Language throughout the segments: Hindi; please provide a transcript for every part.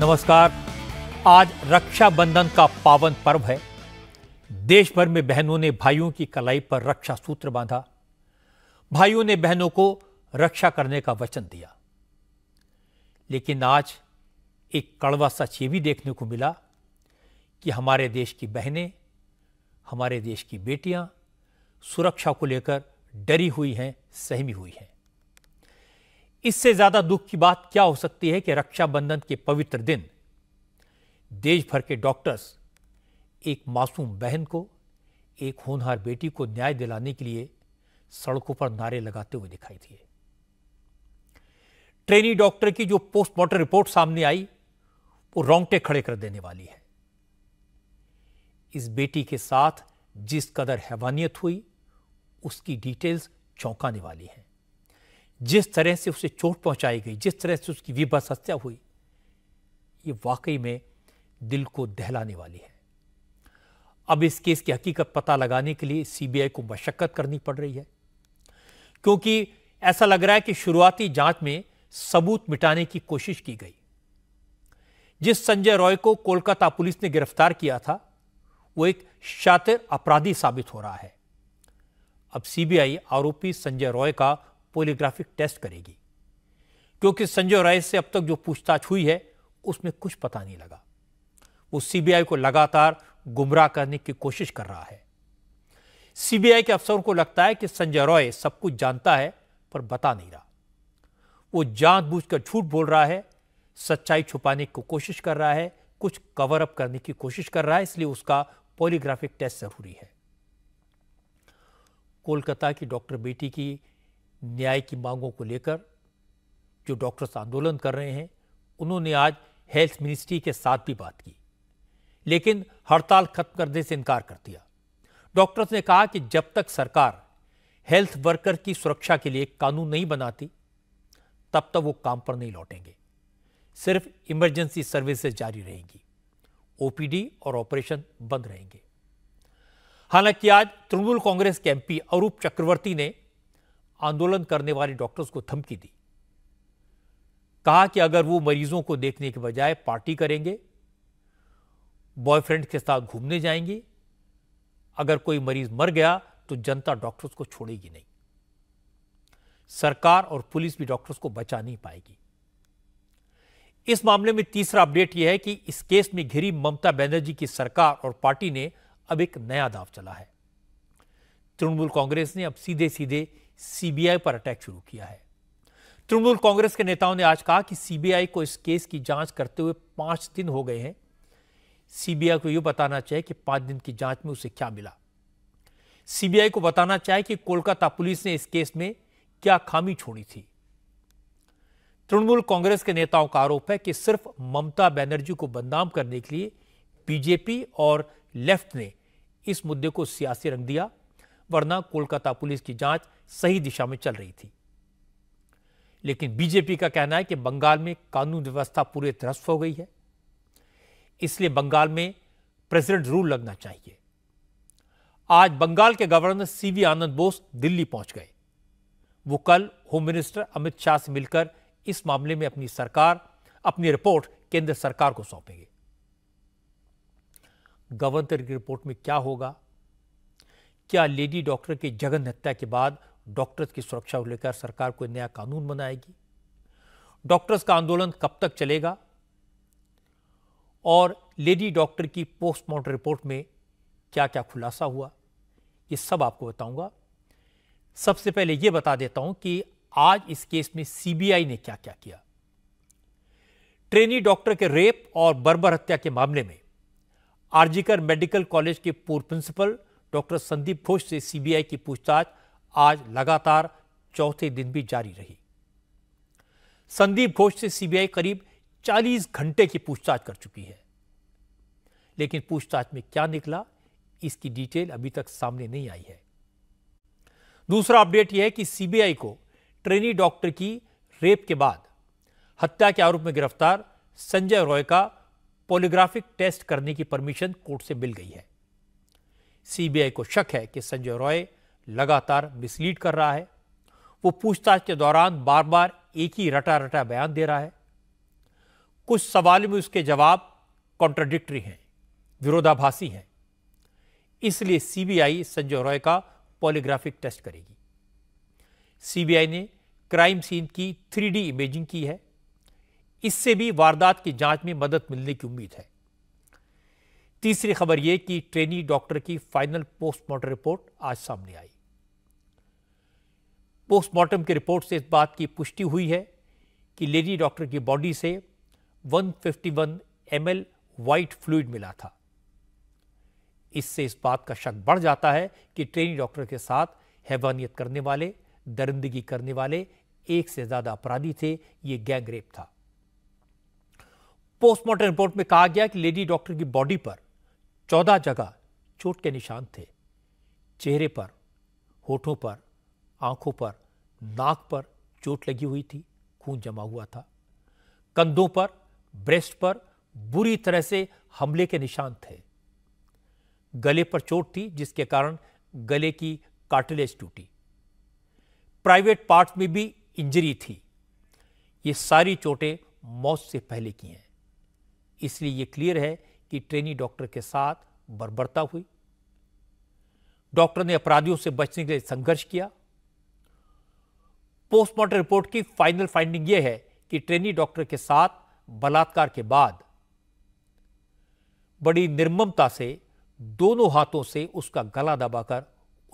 नमस्कार आज रक्षाबंधन का पावन पर्व है देश भर में बहनों ने भाइयों की कलाई पर रक्षा सूत्र बांधा भाइयों ने बहनों को रक्षा करने का वचन दिया लेकिन आज एक कड़वा सच ये भी देखने को मिला कि हमारे देश की बहनें हमारे देश की बेटियां सुरक्षा को लेकर डरी हुई हैं सहमी हुई हैं इससे ज्यादा दुख की बात क्या हो सकती है कि रक्षाबंधन के पवित्र दिन देश भर के डॉक्टर्स एक मासूम बहन को एक होनहार बेटी को न्याय दिलाने के लिए सड़कों पर नारे लगाते हुए दिखाई दिए ट्रेनी डॉक्टर की जो पोस्टमार्टम रिपोर्ट सामने आई वो रोंगटे खड़े कर देने वाली है इस बेटी के साथ जिस कदर हैवानियत हुई उसकी डिटेल्स चौंकाने वाली है जिस तरह से उसे चोट पहुंचाई गई जिस तरह से उसकी विभस हत्या हुई ये वाकई में दिल को दहलाने वाली है अब इस केस की हकीकत पता लगाने के लिए सीबीआई को मशक्क़त करनी पड़ रही है क्योंकि ऐसा लग रहा है कि शुरुआती जांच में सबूत मिटाने की कोशिश की गई जिस संजय रॉय को कोलकाता पुलिस ने गिरफ्तार किया था वो एक शातिर अपराधी साबित हो रहा है अब सीबीआई आरोपी संजय रॉय का पोलियोग्राफिक टेस्ट करेगी क्योंकि संजय राय से अब तक जो पूछताछ हुई है उसमें कुछ पता नहीं लगा वो सीबीआई को लगातार गुमराह करने की कोशिश कर रहा है सीबीआई के अफसरों को लगता है कि संजय रॉय सब कुछ जानता है पर बता नहीं रहा वो जानबूझकर झूठ बोल रहा है सच्चाई छुपाने की कोशिश कर रहा है कुछ कवर अप करने की कोशिश कर रहा है इसलिए उसका पॉलीग्राफिक टेस्ट जरूरी है कोलकाता की डॉक्टर बेटी की न्याय की मांगों को लेकर जो डॉक्टर्स आंदोलन कर रहे हैं उन्होंने आज हेल्थ मिनिस्ट्री के साथ भी बात की लेकिन हड़ताल खत्म करने से इनकार कर दिया डॉक्टर्स ने कहा कि जब तक सरकार हेल्थ वर्कर की सुरक्षा के लिए कानून नहीं बनाती तब तक वो काम पर नहीं लौटेंगे सिर्फ इमरजेंसी सर्विसेज जारी रहेंगी ओपीडी और ऑपरेशन बंद रहेंगे हालांकि आज तृणमूल कांग्रेस के एमपी अरूप चक्रवर्ती ने आंदोलन करने वाले डॉक्टर्स को धमकी दी कहा कि अगर वो मरीजों को देखने के बजाय पार्टी करेंगे बॉयफ्रेंड के साथ घूमने जाएंगे अगर कोई मरीज मर गया तो जनता डॉक्टर्स को छोड़ेगी नहीं सरकार और पुलिस भी डॉक्टर्स को बचा नहीं पाएगी इस मामले में तीसरा अपडेट यह है कि इस केस में घिरी ममता बनर्जी की सरकार और पार्टी ने अब एक नया दाव चला है तृणमूल कांग्रेस ने अब सीधे सीधे सीबीआई पर अटैक शुरू किया है तृणमूल कांग्रेस के नेताओं ने आज कहा कि सीबीआई को इस केस की जांच करते हुए पांच दिन हो गए हैं सीबीआई को यह बताना चाहिए कि पांच दिन की जांच में उसे क्या मिला सीबीआई को बताना चाहिए कि कोलकाता पुलिस ने इस केस में क्या खामी छोड़ी थी तृणमूल कांग्रेस के नेताओं का आरोप है कि सिर्फ ममता बनर्जी को बदनाम करने के लिए बीजेपी और लेफ्ट ने इस मुद्दे को सियासी रंग दिया वरना कोलकाता पुलिस की जांच सही दिशा में चल रही थी लेकिन बीजेपी का कहना है कि बंगाल में कानून व्यवस्था पूरे त्रस्त हो गई है इसलिए बंगाल में प्रेसिडेंट रूल लगना चाहिए आज बंगाल के गवर्नर सीवी आनंद बोस दिल्ली पहुंच गए वो कल होम मिनिस्टर अमित शाह से मिलकर इस मामले में अपनी सरकार अपनी रिपोर्ट केंद्र सरकार को सौंपेंगे गवर्नर की रिपोर्ट में क्या होगा क्या लेडी डॉक्टर की जगन हत्या के बाद डॉक्टर्स की सुरक्षा को लेकर सरकार कोई नया कानून बनाएगी डॉक्टर्स का आंदोलन कब तक चलेगा और लेडी डॉक्टर की पोस्टमार्टम रिपोर्ट में क्या क्या खुलासा हुआ ये सब आपको बताऊंगा सबसे पहले ये बता देता हूं कि आज इस केस में सीबीआई ने क्या क्या किया ट्रेनी डॉक्टर के रेप और बर्बर हत्या के मामले में आरजीकर मेडिकल कॉलेज के पूर्व प्रिंसिपल डॉक्टर संदीप घोष से सीबीआई की पूछताछ आज लगातार चौथे दिन भी जारी रही संदीप घोष से सीबीआई करीब 40 घंटे की पूछताछ कर चुकी है लेकिन पूछताछ में क्या निकला इसकी डिटेल अभी तक सामने नहीं आई है दूसरा अपडेट यह है कि सीबीआई को ट्रेनी डॉक्टर की रेप के बाद हत्या के आरोप में गिरफ्तार संजय रॉय का पोलिग्राफिक टेस्ट करने की परमिशन कोर्ट से मिल गई है सीबीआई को शक है कि संजय रॉय लगातार मिसलीड कर रहा है वो पूछताछ के दौरान बार बार एक ही रटा रटा बयान दे रहा है कुछ सवाल में उसके जवाब कॉन्ट्रडिक्टरी हैं विरोधाभासी हैं इसलिए सीबीआई संजय रॉय का पॉलीग्राफिक टेस्ट करेगी सीबीआई ने क्राइम सीन की थ्री इमेजिंग की है इससे भी वारदात की जांच में मदद मिलने की उम्मीद है तीसरी खबर यह कि ट्रेनी डॉक्टर की फाइनल पोस्टमार्टम रिपोर्ट आज सामने आई पोस्टमार्टम की रिपोर्ट से इस बात की पुष्टि हुई है कि लेडी डॉक्टर की बॉडी से 151 फिफ्टी एल वाइट फ्लूड मिला था इससे इस बात का शक बढ़ जाता है कि ट्रेनी डॉक्टर के साथ हैवानियत करने वाले दरिंदगी करने वाले एक से ज्यादा अपराधी थे यह गैंग रेप था पोस्टमार्टम रिपोर्ट में कहा गया कि लेडी डॉक्टर की बॉडी पर चौदह जगह चोट के निशान थे चेहरे पर होठों पर आंखों पर नाक पर चोट लगी हुई थी खून जमा हुआ था कंधों पर ब्रेस्ट पर बुरी तरह से हमले के निशान थे गले पर चोट थी जिसके कारण गले की कार्टिलेज टूटी प्राइवेट पार्ट में भी इंजरी थी ये सारी चोटें मौत से पहले की हैं इसलिए यह क्लियर है कि ट्रेनी डॉक्टर के साथ बर्बरता हुई डॉक्टर ने अपराधियों से बचने के लिए संघर्ष किया पोस्टमार्टम रिपोर्ट की फाइनल फाइंडिंग यह है कि ट्रेनी डॉक्टर के साथ बलात्कार के बाद बड़ी निर्ममता से दोनों हाथों से उसका गला दबाकर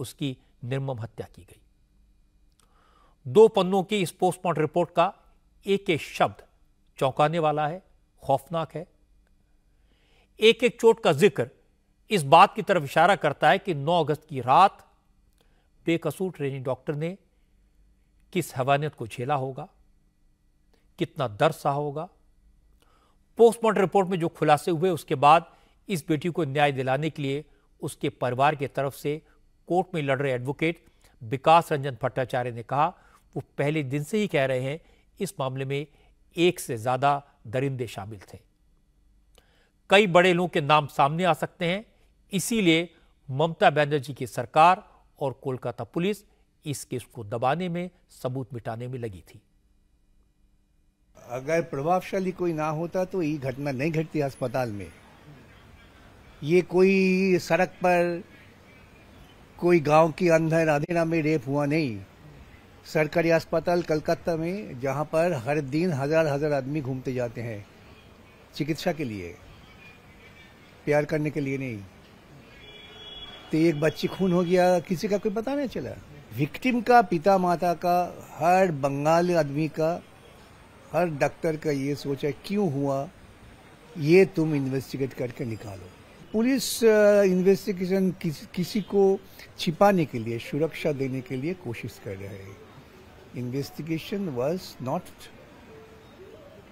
उसकी निर्मम हत्या की गई दो पन्नों की इस पोस्टमार्टम रिपोर्ट का एक एक शब्द चौंकाने वाला है खौफनाक है एक एक चोट का जिक्र इस बात की तरफ इशारा करता है कि 9 अगस्त की रात बेकसूर ट्रेनिंग डॉक्टर ने किस हवानियत को झेला होगा कितना दर्द सहा होगा पोस्टमार्टम रिपोर्ट में जो खुलासे हुए उसके बाद इस बेटी को न्याय दिलाने के लिए उसके परिवार की तरफ से कोर्ट में लड़ रहे एडवोकेट विकास रंजन भट्टाचार्य ने कहा वो पहले दिन से ही कह रहे हैं इस मामले में एक से ज्यादा दरिंदे शामिल थे कई बड़े लोगों के नाम सामने आ सकते हैं इसीलिए ममता बनर्जी की सरकार और कोलकाता पुलिस इस केस को दबाने में सबूत मिटाने में लगी थी अगर प्रभावशाली कोई ना होता तो ये घटना नहीं घटती अस्पताल में ये कोई सड़क पर कोई गांव के अंदर अंधेरा में रेप हुआ नहीं सरकारी अस्पताल कलकत्ता में जहां पर हर दिन हजार हजार आदमी घूमते जाते हैं चिकित्सा के लिए प्यार करने के लिए नहीं तो एक बच्ची खून हो गया किसी का कोई पता नहीं चला विक्टिम का पिता माता का हर बंगाल आदमी का हर डॉक्टर का ये सोच है क्यों हुआ ये तुम इन्वेस्टिगेट करके निकालो पुलिस इन्वेस्टिगेशन किस, किसी को छिपाने के लिए सुरक्षा देने के लिए कोशिश कर रहे हैं investigation was not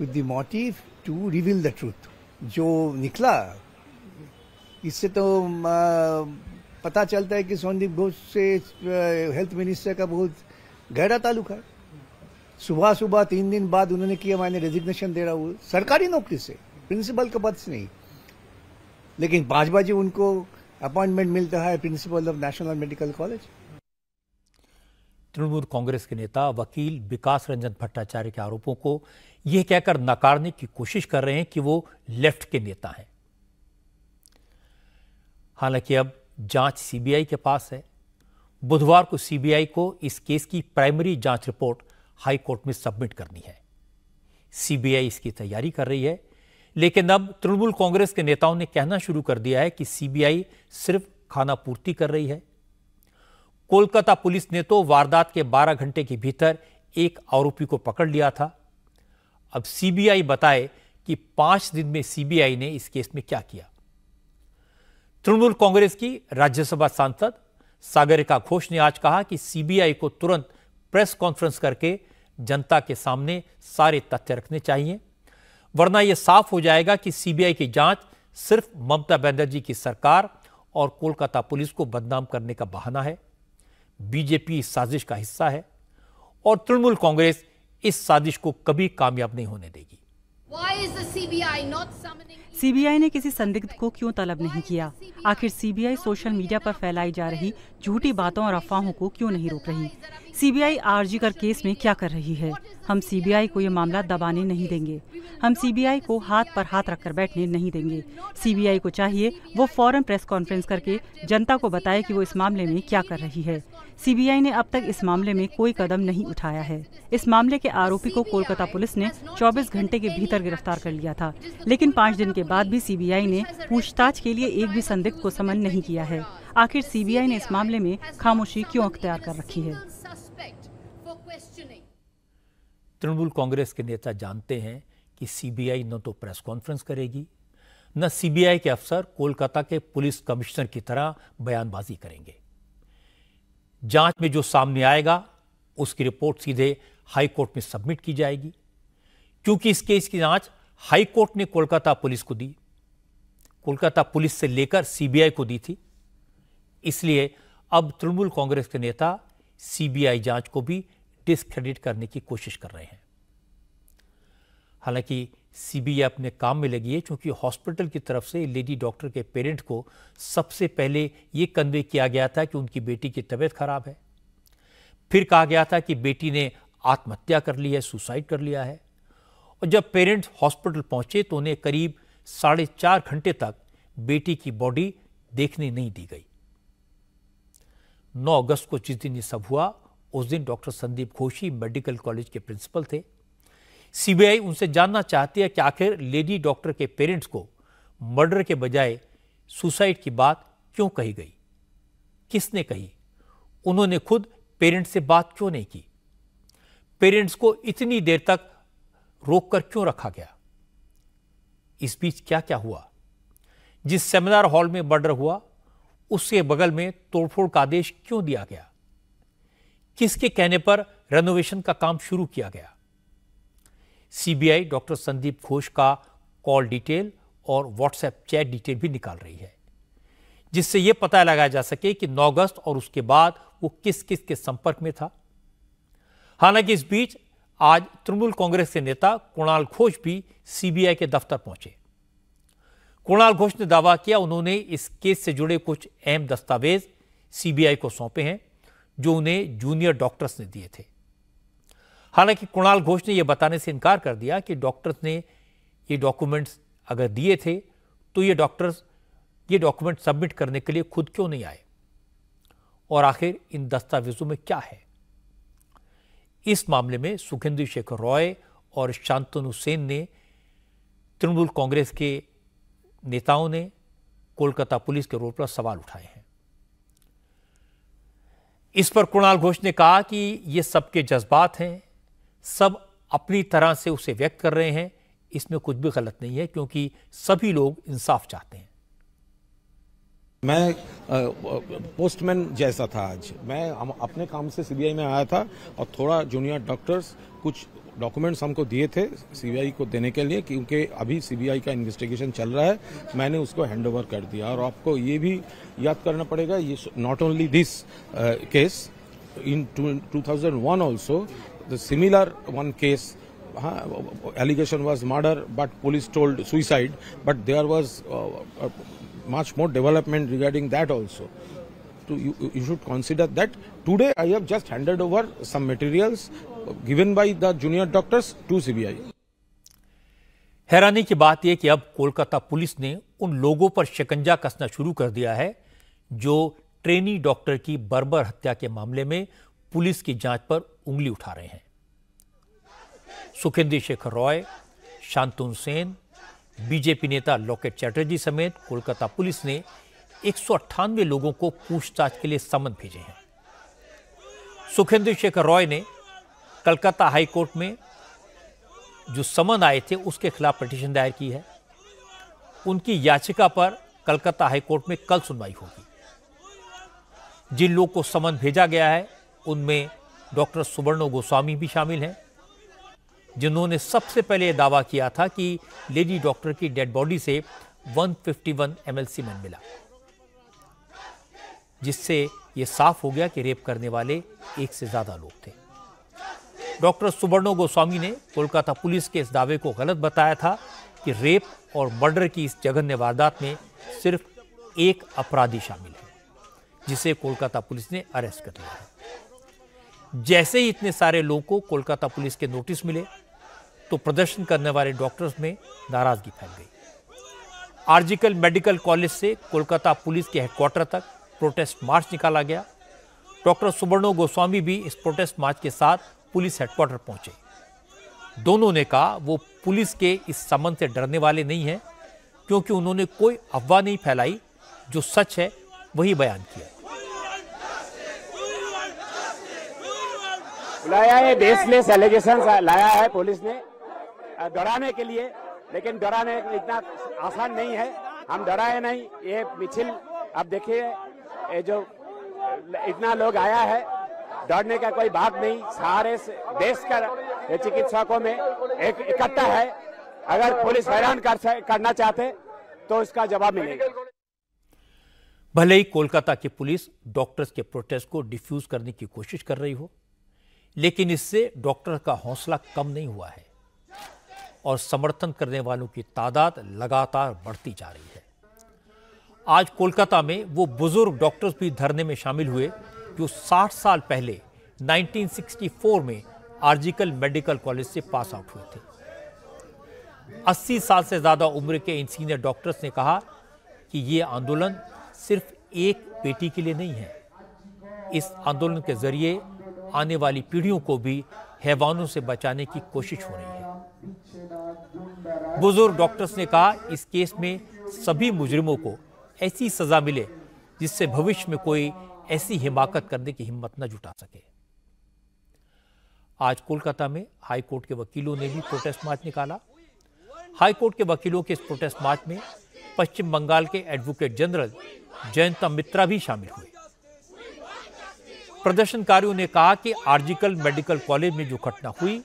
with the motive to reveal the truth जो निकला इससे तो पता चलता है कि संदीप घोष से हेल्थ मिनिस्टर का बहुत गहरा ताल्लुक है सुबह सुबह तीन दिन बाद उन्होंने किया मैंने रेजिग्नेशन दे रहा हूँ सरकारी नौकरी से प्रिंसिपल के पद से नहीं लेकिन पांच बजे उनको अपॉइंटमेंट मिलता है principal of national medical college Trinamool Congress के नेता वकील विकास रंजन भट्टाचार्य के आरोपों को यह कहकर नकारने की कोशिश कर रहे हैं कि वो लेफ्ट के नेता हैं हालांकि अब जांच सीबीआई के पास है बुधवार को सीबीआई को इस केस की प्राइमरी जांच रिपोर्ट हाई कोर्ट में सबमिट करनी है सीबीआई इसकी तैयारी कर रही है लेकिन अब तृणमूल कांग्रेस के नेताओं ने कहना शुरू कर दिया है कि सीबीआई सिर्फ खाना पूर्ति कर रही है कोलकाता पुलिस ने तो वारदात के 12 घंटे के भीतर एक आरोपी को पकड़ लिया था अब सीबीआई बताए कि पांच दिन में सीबीआई ने इस केस में क्या किया तृणमूल कांग्रेस की राज्यसभा सांसद सागरिका घोष ने आज कहा कि सीबीआई को तुरंत प्रेस कॉन्फ्रेंस करके जनता के सामने सारे तथ्य रखने चाहिए वरना यह साफ हो जाएगा कि सीबीआई की जांच सिर्फ ममता बनर्जी की सरकार और कोलकाता पुलिस को बदनाम करने का बहाना है बीजेपी इस साजिश का हिस्सा है और तृणमूल कांग्रेस इस साजिश को कभी कामयाब नहीं होने देगी Why is the CBI not summoning CBI ने किसी संदिग्ध को क्यों तलब नहीं किया आखिर सीबीआई सोशल मीडिया पर फैलाई जा रही झूठी बातों और अफवाहों को क्यों नहीं रोक रही सीबीआई आरजी कर केस में क्या कर रही है हम सीबीआई को ये मामला दबाने नहीं देंगे हम सीबीआई को हाथ पर हाथ रखकर बैठने नहीं देंगे सीबीआई को चाहिए वो फौरन प्रेस कॉन्फ्रेंस करके जनता को बताए कि वो इस मामले में क्या कर रही है सीबीआई ने अब तक इस मामले में कोई कदम नहीं उठाया है इस मामले के आरोपी को कोलकाता पुलिस ने 24 घंटे के भीतर गिरफ्तार कर लिया था लेकिन पाँच दिन के बाद बाद भी सीबीआई ने पूछताछ के लिए एक भी संदिग्ध को समन नहीं किया है आखिर सीबीआई ने इस मामले में खामोशी क्यों अख्तियार कर रखी है तृणमूल कांग्रेस के नेता जानते हैं कि सीबीआई न तो प्रेस कॉन्फ्रेंस करेगी न सीबीआई के अफसर कोलकाता के पुलिस कमिश्नर की तरह बयानबाजी करेंगे जांच में जो सामने आएगा उसकी रिपोर्ट सीधे हाईकोर्ट में सबमिट की जाएगी क्योंकि इस केस की जांच हाईकोर्ट ने कोलकाता पुलिस को दी कोलकाता पुलिस से लेकर सीबीआई को दी थी इसलिए अब तृणमूल कांग्रेस के नेता सीबीआई जांच को भी डिस्क्रेडिट करने की कोशिश कर रहे हैं हालांकि सीबीआई अपने काम में लगी है क्योंकि हॉस्पिटल की तरफ से लेडी डॉक्टर के पेरेंट को सबसे पहले यह कन्वे किया गया था कि उनकी बेटी की तबीयत खराब है फिर कहा गया था कि बेटी ने आत्महत्या कर ली है सुसाइड कर लिया है और जब पेरेंट्स हॉस्पिटल पहुंचे तो उन्हें करीब साढ़े चार घंटे तक बेटी की बॉडी देखने नहीं दी गई 9 अगस्त को जिस दिन ये सब हुआ उस दिन doctor Sandeep Ghoshi medical college के प्रिंसिपल थे सीबीआई उनसे जानना चाहती है कि आखिर लेडी डॉक्टर के पेरेंट्स को मर्डर के बजाय सुसाइड की बात क्यों कही गई किसने कही उन्होंने खुद पेरेंट्स से बात क्यों नहीं की पेरेंट्स को इतनी देर तक रोक कर क्यों रखा गया इस बीच क्या क्या हुआ जिस सेमिनार हॉल में मर्डर हुआ उसके बगल में तोड़फोड़ का आदेश क्यों दिया गया किसके कहने पर रेनोवेशन का काम शुरू किया गया सीबीआई डॉक्टर संदीप घोष का कॉल डिटेल और व्हाट्सएप चैट डिटेल भी निकाल रही है जिससे यह पता लगाया जा सके कि 9 अगस्त और उसके बाद वो किस किस के संपर्क में था हालांकि इस बीच आज तृणमूल कांग्रेस के नेता कुणाल घोष भी सीबीआई के दफ्तर पहुंचे कुणाल घोष ने दावा किया उन्होंने इस केस से जुड़े कुछ अहम दस्तावेज सीबीआई को सौंपे हैं जो उन्हें जूनियर डॉक्टर्स ने दिए थे हालांकि कुणाल घोष ने यह बताने से इनकार कर दिया कि डॉक्टर्स ने ये डॉक्यूमेंट्स अगर दिए थे तो ये डॉक्टर्स ये डॉक्यूमेंट सबमिट करने के लिए खुद क्यों नहीं आए और आखिर इन दस्तावेजों में क्या है इस मामले में सुखेंद्र शेखर रॉय और शांतनु सेन ने तृणमूल कांग्रेस के नेताओं ने कोलकाता पुलिस के रोल पर सवाल उठाए हैं इस पर कुणाल घोष ने कहा कि ये सबके जज्बात हैं सब अपनी तरह से उसे व्यक्त कर रहे हैं इसमें कुछ भी गलत नहीं है क्योंकि सभी लोग इंसाफ चाहते हैं मैं पोस्टमैन जैसा था आज मैं अपने काम से सीबीआई में आया था और थोड़ा जूनियर डॉक्टर्स कुछ डॉक्यूमेंट्स हमको दिए थे सीबीआई को देने के लिए क्योंकि अभी सीबीआई का इन्वेस्टिगेशन चल रहा है मैंने उसको हैंडओवर कर दिया और आपको ये भी याद करना पड़ेगा ये not only this case in 2001 also the similar one case हाँ allegation was murder but police told suicide but there was much more development regarding that also. To, you, you should consider that today I have just handed over some materials given by the junior doctors to CBI. हैरानी की बात यह कि अब कोलकाता पुलिस ने उन लोगों पर शिकंजा कसना शुरू कर दिया है जो ट्रेनी डॉक्टर की बर्बर हत्या के मामले में पुलिस की जांच पर उंगली उठा रहे हैं सुखेंद्र शेखर रॉय शांतुन सेन बीजेपी नेता लॉकेट चैटर्जी समेत कोलकाता पुलिस ने एक लोगों को पूछताछ के लिए समन भेजे हैं सुखेंद्र शेखर रॉय ने कलकत्ता हाईकोर्ट में जो समन आए थे उसके खिलाफ पटिशन दायर की है उनकी याचिका पर कलकत्ता हाईकोर्ट में कल सुनवाई होगी जिन लोगों को समन भेजा गया है उनमें डॉक्टर सुवर्णो गोस्वामी भी शामिल हैं जिन्होंने सबसे पहले दावा किया था कि लेडी डॉक्टर की डेड बॉडी से 151 एमएलसी मन मिला जिससे यह साफ हो गया कि रेप करने वाले एक से ज्यादा लोग थे डॉक्टर सुबर्णो गोस्वामी ने कोलकाता पुलिस के इस दावे को गलत बताया था कि रेप और मर्डर की इस जघन्य वारदात में सिर्फ एक अपराधी शामिल है जिसे कोलकाता पुलिस ने अरेस्ट कर लिया है जैसे ही इतने सारे लोगों को कोलकाता पुलिस के नोटिस मिले तो प्रदर्शन करने वाले डॉक्टर्स में नाराजगी फैल गई आर्जिकल मेडिकल कॉलेज से कोलकाता पुलिस के हेडक्वार्टर तक प्रोटेस्ट मार्च निकाला गया डॉक्टर सुबर्णो गोस्वामी भी इस प्रोटेस्ट मार्च के साथ पुलिस हेडक्वार्टर पहुंचे दोनों ने कहा वो पुलिस के इस समन से डरने वाले नहीं हैं क्योंकि उन्होंने कोई अफवाह नहीं फैलाई जो सच है वही बयान किया बुलाया है देश ने एलिगेशन लाया है पुलिस ने डराने के लिए लेकिन डराने इतना आसान नहीं है हम डराए नहीं ये मिचिल अब देखिए ये जो इतना लोग आया है डरने का कोई बात नहीं सारे देश का चिकित्सकों में एक इकट्ठा है अगर पुलिस हैरान कर, करना चाहते तो इसका जवाब मिलेगा भले ही कोलकाता की पुलिस डॉक्टर्स के प्रोटेस्ट को डिफ्यूज करने की कोशिश कर रही हो लेकिन इससे डॉक्टर का हौसला कम नहीं हुआ है और समर्थन करने वालों की तादाद लगातार बढ़ती जा रही है आज कोलकाता में वो बुजुर्ग डॉक्टर्स भी धरने में शामिल हुए जो 60 साल पहले 1964 में आर्जिकल मेडिकल कॉलेज से पास आउट हुए थे 80 साल से ज़्यादा उम्र के इन सीनियर डॉक्टर्स ने कहा कि ये आंदोलन सिर्फ एक बेटी के लिए नहीं है इस आंदोलन के जरिए आने वाली पीढ़ियों को भी हैवानों से बचाने की कोशिश हो रही है बुजुर्ग डॉक्टर्स ने कहा इस केस में सभी मुजरिमों को ऐसी सज़ा मिले जिससे भविष्य में कोई ऐसी हिमाकत करने की हिम्मत न जुटा सके आज कोलकाता में हाई कोर्ट के वकीलों ने भी प्रोटेस्ट मार्च निकाला हाई कोर्ट के वकीलों के इस प्रोटेस्ट मार्च में पश्चिम बंगाल के एडवोकेट जनरल जयंता मित्रा भी शामिल हुए प्रदर्शनकारियों ने कहा कि आर्जिकल मेडिकल कॉलेज में जो घटना हुई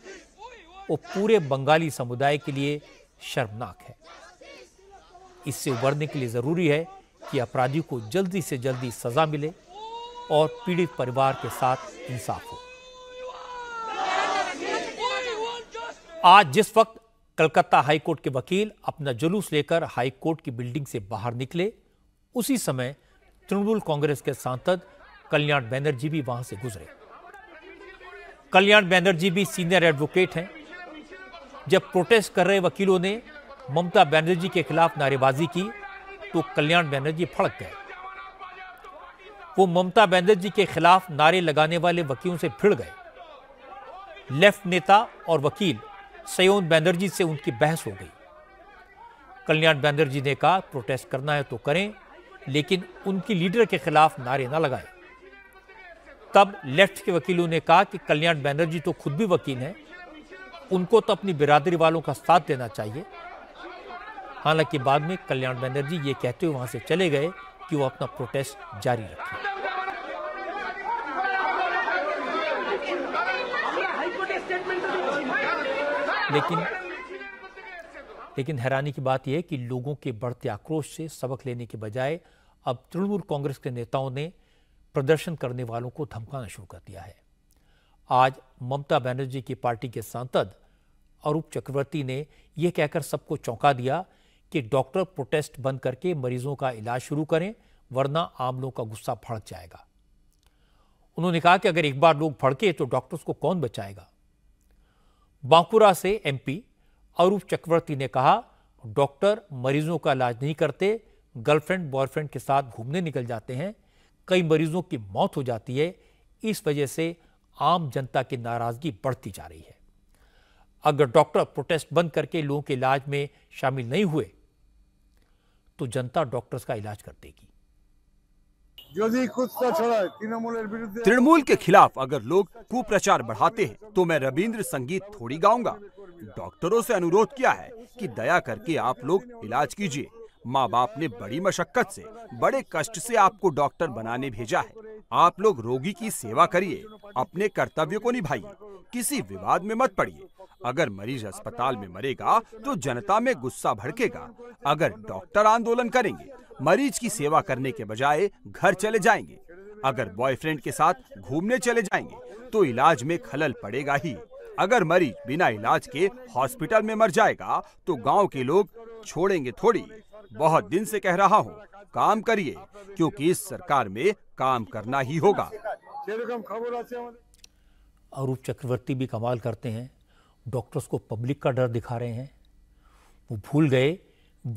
वो पूरे बंगाली समुदाय के लिए शर्मनाक है इससे उबरने के लिए ज़रूरी है कि अपराधियों को जल्दी से जल्दी सज़ा मिले और पीड़ित परिवार के साथ इंसाफ हो आज जिस वक्त कलकत्ता हाईकोर्ट के वकील अपना जुलूस लेकर हाईकोर्ट की बिल्डिंग से बाहर निकले उसी समय तृणमूल कांग्रेस के सांसद कल्याण बैनर्जी भी वहां से गुजरे कल्याण बैनर्जी भी सीनियर एडवोकेट हैं जब प्रोटेस्ट कर रहे वकीलों ने ममता बनर्जी के खिलाफ नारेबाजी की तो कल्याण बनर्जी फड़क गए वो ममता बनर्जी के खिलाफ नारे लगाने वाले वकीलों से भिड़ गए लेफ्ट नेता और वकील सयोन बनर्जी से उनकी बहस हो गई कल्याण बनर्जी ने कहा प्रोटेस्ट करना है तो करें लेकिन उनकी लीडर के खिलाफ नारे ना लगाएं तब लेफ्ट के वकीलों ने कहा कि कल्याण बनर्जी तो खुद भी वकील हैं उनको तो अपनी बिरादरी वालों का साथ देना चाहिए हालांकि बाद में कल्याण बनर्जी ये कहते हुए वहां से चले गए कि वो अपना प्रोटेस्ट जारी रखें लेकिन लेकिन हैरानी की बात यह है कि लोगों के बढ़ते आक्रोश से सबक लेने के बजाय अब तृणमूल कांग्रेस के नेताओं ने प्रदर्शन करने वालों को धमकाना शुरू कर दिया है आज ममता बनर्जी की पार्टी के सांसद अरूप चक्रवर्ती ने यह कहकर सबको चौंका दिया कि डॉक्टर प्रोटेस्ट बंद करके मरीजों का इलाज शुरू करें वरना आम लोगों का गुस्सा भड़क जाएगा उन्होंने कहा कि अगर एक बार लोग भड़के तो डॉक्टर्स को कौन बचाएगा बांकुरा से एमपी अरूप चक्रवर्ती ने कहा डॉक्टर मरीजों का इलाज नहीं करते गर्लफ्रेंड बॉयफ्रेंड के साथ घूमने निकल जाते हैं कई मरीजों की मौत हो जाती है इस वजह से आम जनता की नाराजगी बढ़ती जा रही है अगर डॉक्टर प्रोटेस्ट बंद करके लोगों के इलाज में शामिल नहीं हुए तो जनता डॉक्टर्स का इलाज कर देगी तो तृणमूल के खिलाफ अगर लोग कुप्रचार बढ़ाते हैं तो मैं रविंद्र संगीत थोड़ी गाऊंगा डॉक्टरों से अनुरोध किया है कि दया करके आप लोग इलाज कीजिए माँ बाप ने बड़ी मशक्कत से बड़े कष्ट से आपको डॉक्टर बनाने भेजा है आप लोग रोगी की सेवा करिए अपने कर्तव्य को निभाइए किसी विवाद में मत पड़िए अगर मरीज अस्पताल में मरेगा तो जनता में गुस्सा भड़केगा अगर डॉक्टर आंदोलन करेंगे मरीज की सेवा करने के बजाय घर चले जाएंगे अगर बॉयफ्रेंड के साथ घूमने चले जाएंगे तो इलाज में खलल पड़ेगा ही अगर मरीज बिना इलाज के हॉस्पिटल में मर जाएगा तो गांव के लोग छोड़ेंगे थोड़ी बहुत दिन से कह रहा हूँ काम करिए क्योंकि इस सरकार में काम करना ही होगा अरूप चक्रवर्ती भी कमाल करते हैं डॉक्टर्स को पब्लिक का डर दिखा रहे हैं वो भूल गए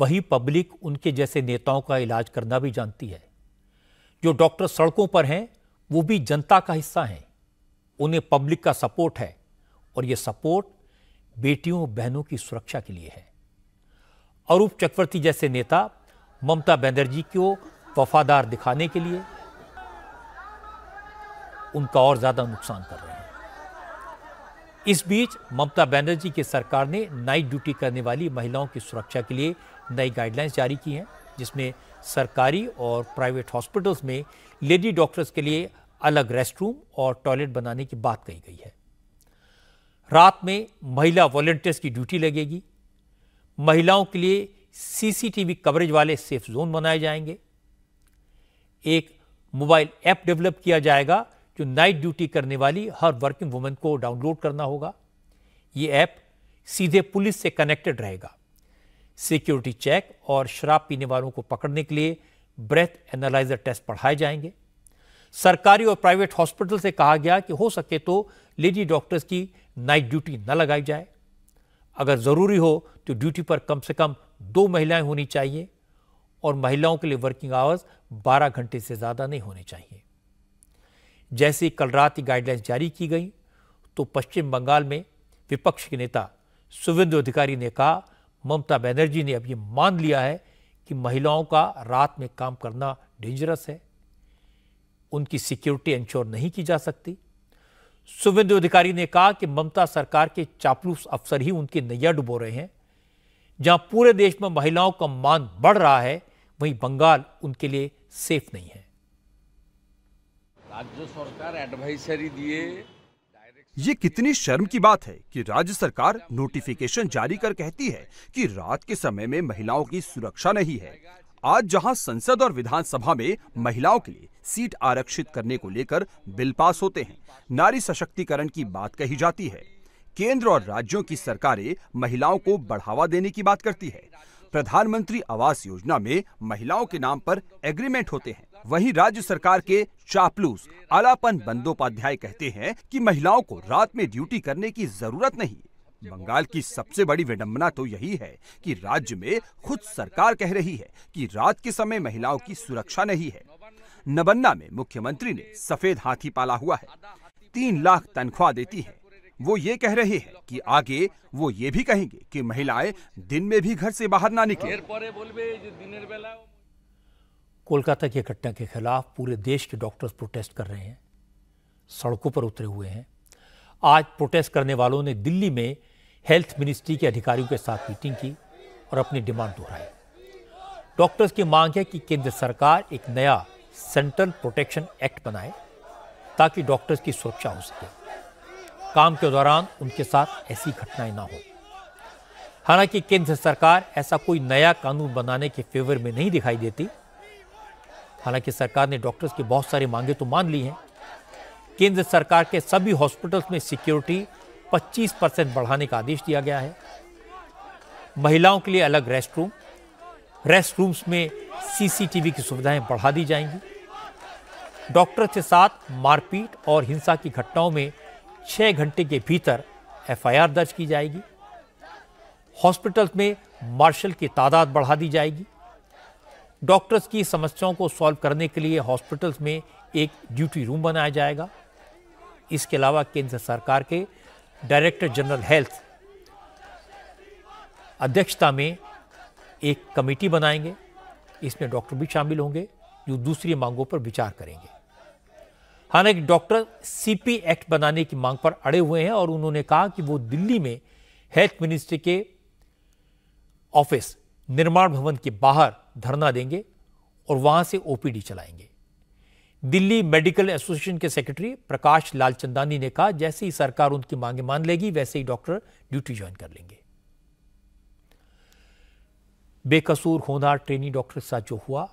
वही पब्लिक उनके जैसे नेताओं का इलाज करना भी जानती है जो डॉक्टर सड़कों पर हैं वो भी जनता का हिस्सा हैं उन्हें पब्लिक का सपोर्ट है और ये सपोर्ट बेटियों बहनों की सुरक्षा के लिए है अरूप चक्रवर्ती जैसे नेता ममता बनर्जी को वफादार दिखाने के लिए उनका और ज़्यादा नुकसान कर रहे हैं इस बीच ममता बनर्जी की सरकार ने नाइट ड्यूटी करने वाली महिलाओं की सुरक्षा के लिए नई गाइडलाइंस जारी की हैं जिसमें सरकारी और प्राइवेट हॉस्पिटल्स में लेडी डॉक्टर्स के लिए अलग रेस्टरूम और टॉयलेट बनाने की बात कही गई है रात में महिला वॉलेंटियर्स की ड्यूटी लगेगी महिलाओं के लिए सीसीटीवी कवरेज वाले सेफ जोन बनाए जाएंगे एक मोबाइल ऐप डेवलप किया जाएगा जो नाइट ड्यूटी करने वाली हर वर्किंग वुमेन को डाउनलोड करना होगा ये ऐप सीधे पुलिस से कनेक्टेड रहेगा सिक्योरिटी चेक और शराब पीने वालों को पकड़ने के लिए ब्रेथ एनालाइजर टेस्ट पढ़ाए जाएंगे सरकारी और प्राइवेट हॉस्पिटल से कहा गया कि हो सके तो लेडी डॉक्टर्स की नाइट ड्यूटी न लगाई जाए अगर ज़रूरी हो तो ड्यूटी पर कम से कम दो महिलाएं होनी चाहिए और महिलाओं के लिए वर्किंग आवर्स 12 घंटे से ज़्यादा नहीं होने चाहिए जैसे कल रात ही गाइडलाइंस जारी की गई तो पश्चिम बंगाल में विपक्ष के नेता सुविंदु अधिकारी ने कहा ममता बनर्जी ने अब ये मान लिया है कि महिलाओं का रात में काम करना डेंजरस है उनकी सिक्योरिटी इंश्योर नहीं की जा सकती शुभेंदु अधिकारी ने कहा कि ममता सरकार के चापलूस अफसर ही उनकी नैया डुबो रहे हैं जहां पूरे देश में महिलाओं का मान बढ़ रहा है वहीं बंगाल उनके लिए सेफ नहीं है राज्य सरकार एडवाइजरी दिए ये कितनी शर्म की बात है कि राज्य सरकार नोटिफिकेशन जारी कर कहती है कि रात के समय में महिलाओं की सुरक्षा नहीं है आज जहां संसद और विधानसभा में महिलाओं के लिए सीट आरक्षित करने को लेकर बिल पास होते हैं नारी सशक्तिकरण की बात कही जाती है केंद्र और राज्यों की सरकारें महिलाओं को बढ़ावा देने की बात करती है प्रधानमंत्री आवास योजना में महिलाओं के नाम पर एग्रीमेंट होते हैं वहीं राज्य सरकार के चापलूस आलापन बंदोपाध्याय कहते हैं कि महिलाओं को रात में ड्यूटी करने की जरूरत नहीं बंगाल की सबसे बड़ी विडंबना तो यही है कि राज्य में खुद सरकार कह रही है कि रात के समय महिलाओं की सुरक्षा नहीं है नबन्ना में मुख्यमंत्री ने सफेद हाथी पाला हुआ है तीन लाख तनख्वाह देती है वो ये कह रहे हैं कि आगे वो ये भी कहेंगे कि महिलाएं दिन में भी घर से बाहर ना निकले कोलकाता की घटना के खिलाफ पूरे देश के डॉक्टर्स प्रोटेस्ट कर रहे हैं सड़कों पर उतरे हुए हैं आज प्रोटेस्ट करने वालों ने दिल्ली में हेल्थ मिनिस्ट्री के अधिकारियों के साथ मीटिंग की और अपनी डिमांड दोहराई डॉक्टर्स की मांग है कि केंद्र सरकार एक नया सेंट्रल प्रोटेक्शन एक्ट बनाए ताकि डॉक्टर्स की सुरक्षा हो सके काम के दौरान उनके साथ ऐसी घटनाएं ना हो हालांकि केंद्र सरकार ऐसा कोई नया कानून बनाने के फेवर में नहीं दिखाई देती हालांकि सरकार ने डॉक्टर्स की बहुत सारी मांगे तो मान ली हैं केंद्र सरकार के सभी हॉस्पिटल्स में सिक्योरिटी 25 परसेंट बढ़ाने का आदेश दिया गया है महिलाओं के लिए अलग रेस्ट रूम रेस्ट रूम्स में सीसीटीवी की सुविधाएं बढ़ा दी जाएंगी डॉक्टर के साथ मारपीट और हिंसा की घटनाओं में छः घंटे के भीतर एफआईआर दर्ज की जाएगी हॉस्पिटल में मार्शल की तादाद बढ़ा दी जाएगी डॉक्टर्स की समस्याओं को सॉल्व करने के लिए हॉस्पिटल्स में एक ड्यूटी रूम बनाया जाएगा इसके अलावा केंद्र सरकार के डायरेक्टर जनरल हेल्थ अध्यक्षता में एक कमेटी बनाएंगे इसमें डॉक्टर भी शामिल होंगे जो दूसरी मांगों पर विचार करेंगे हालांकि डॉक्टर सीपी एक्ट बनाने की मांग पर अड़े हुए हैं और उन्होंने कहा कि वो दिल्ली में हेल्थ मिनिस्ट्री के ऑफिस निर्माण भवन के बाहर धरना देंगे और वहां से ओपीडी चलाएंगे दिल्ली मेडिकल एसोसिएशन के सेक्रेटरी प्रकाश लालचंदानी ने कहा जैसे ही सरकार उनकी मांगे मान लेगी वैसे ही डॉक्टर ड्यूटी ज्वाइन कर लेंगे बेकसूर होनार ट्रेनी डॉक्टर के साथ जो हुआ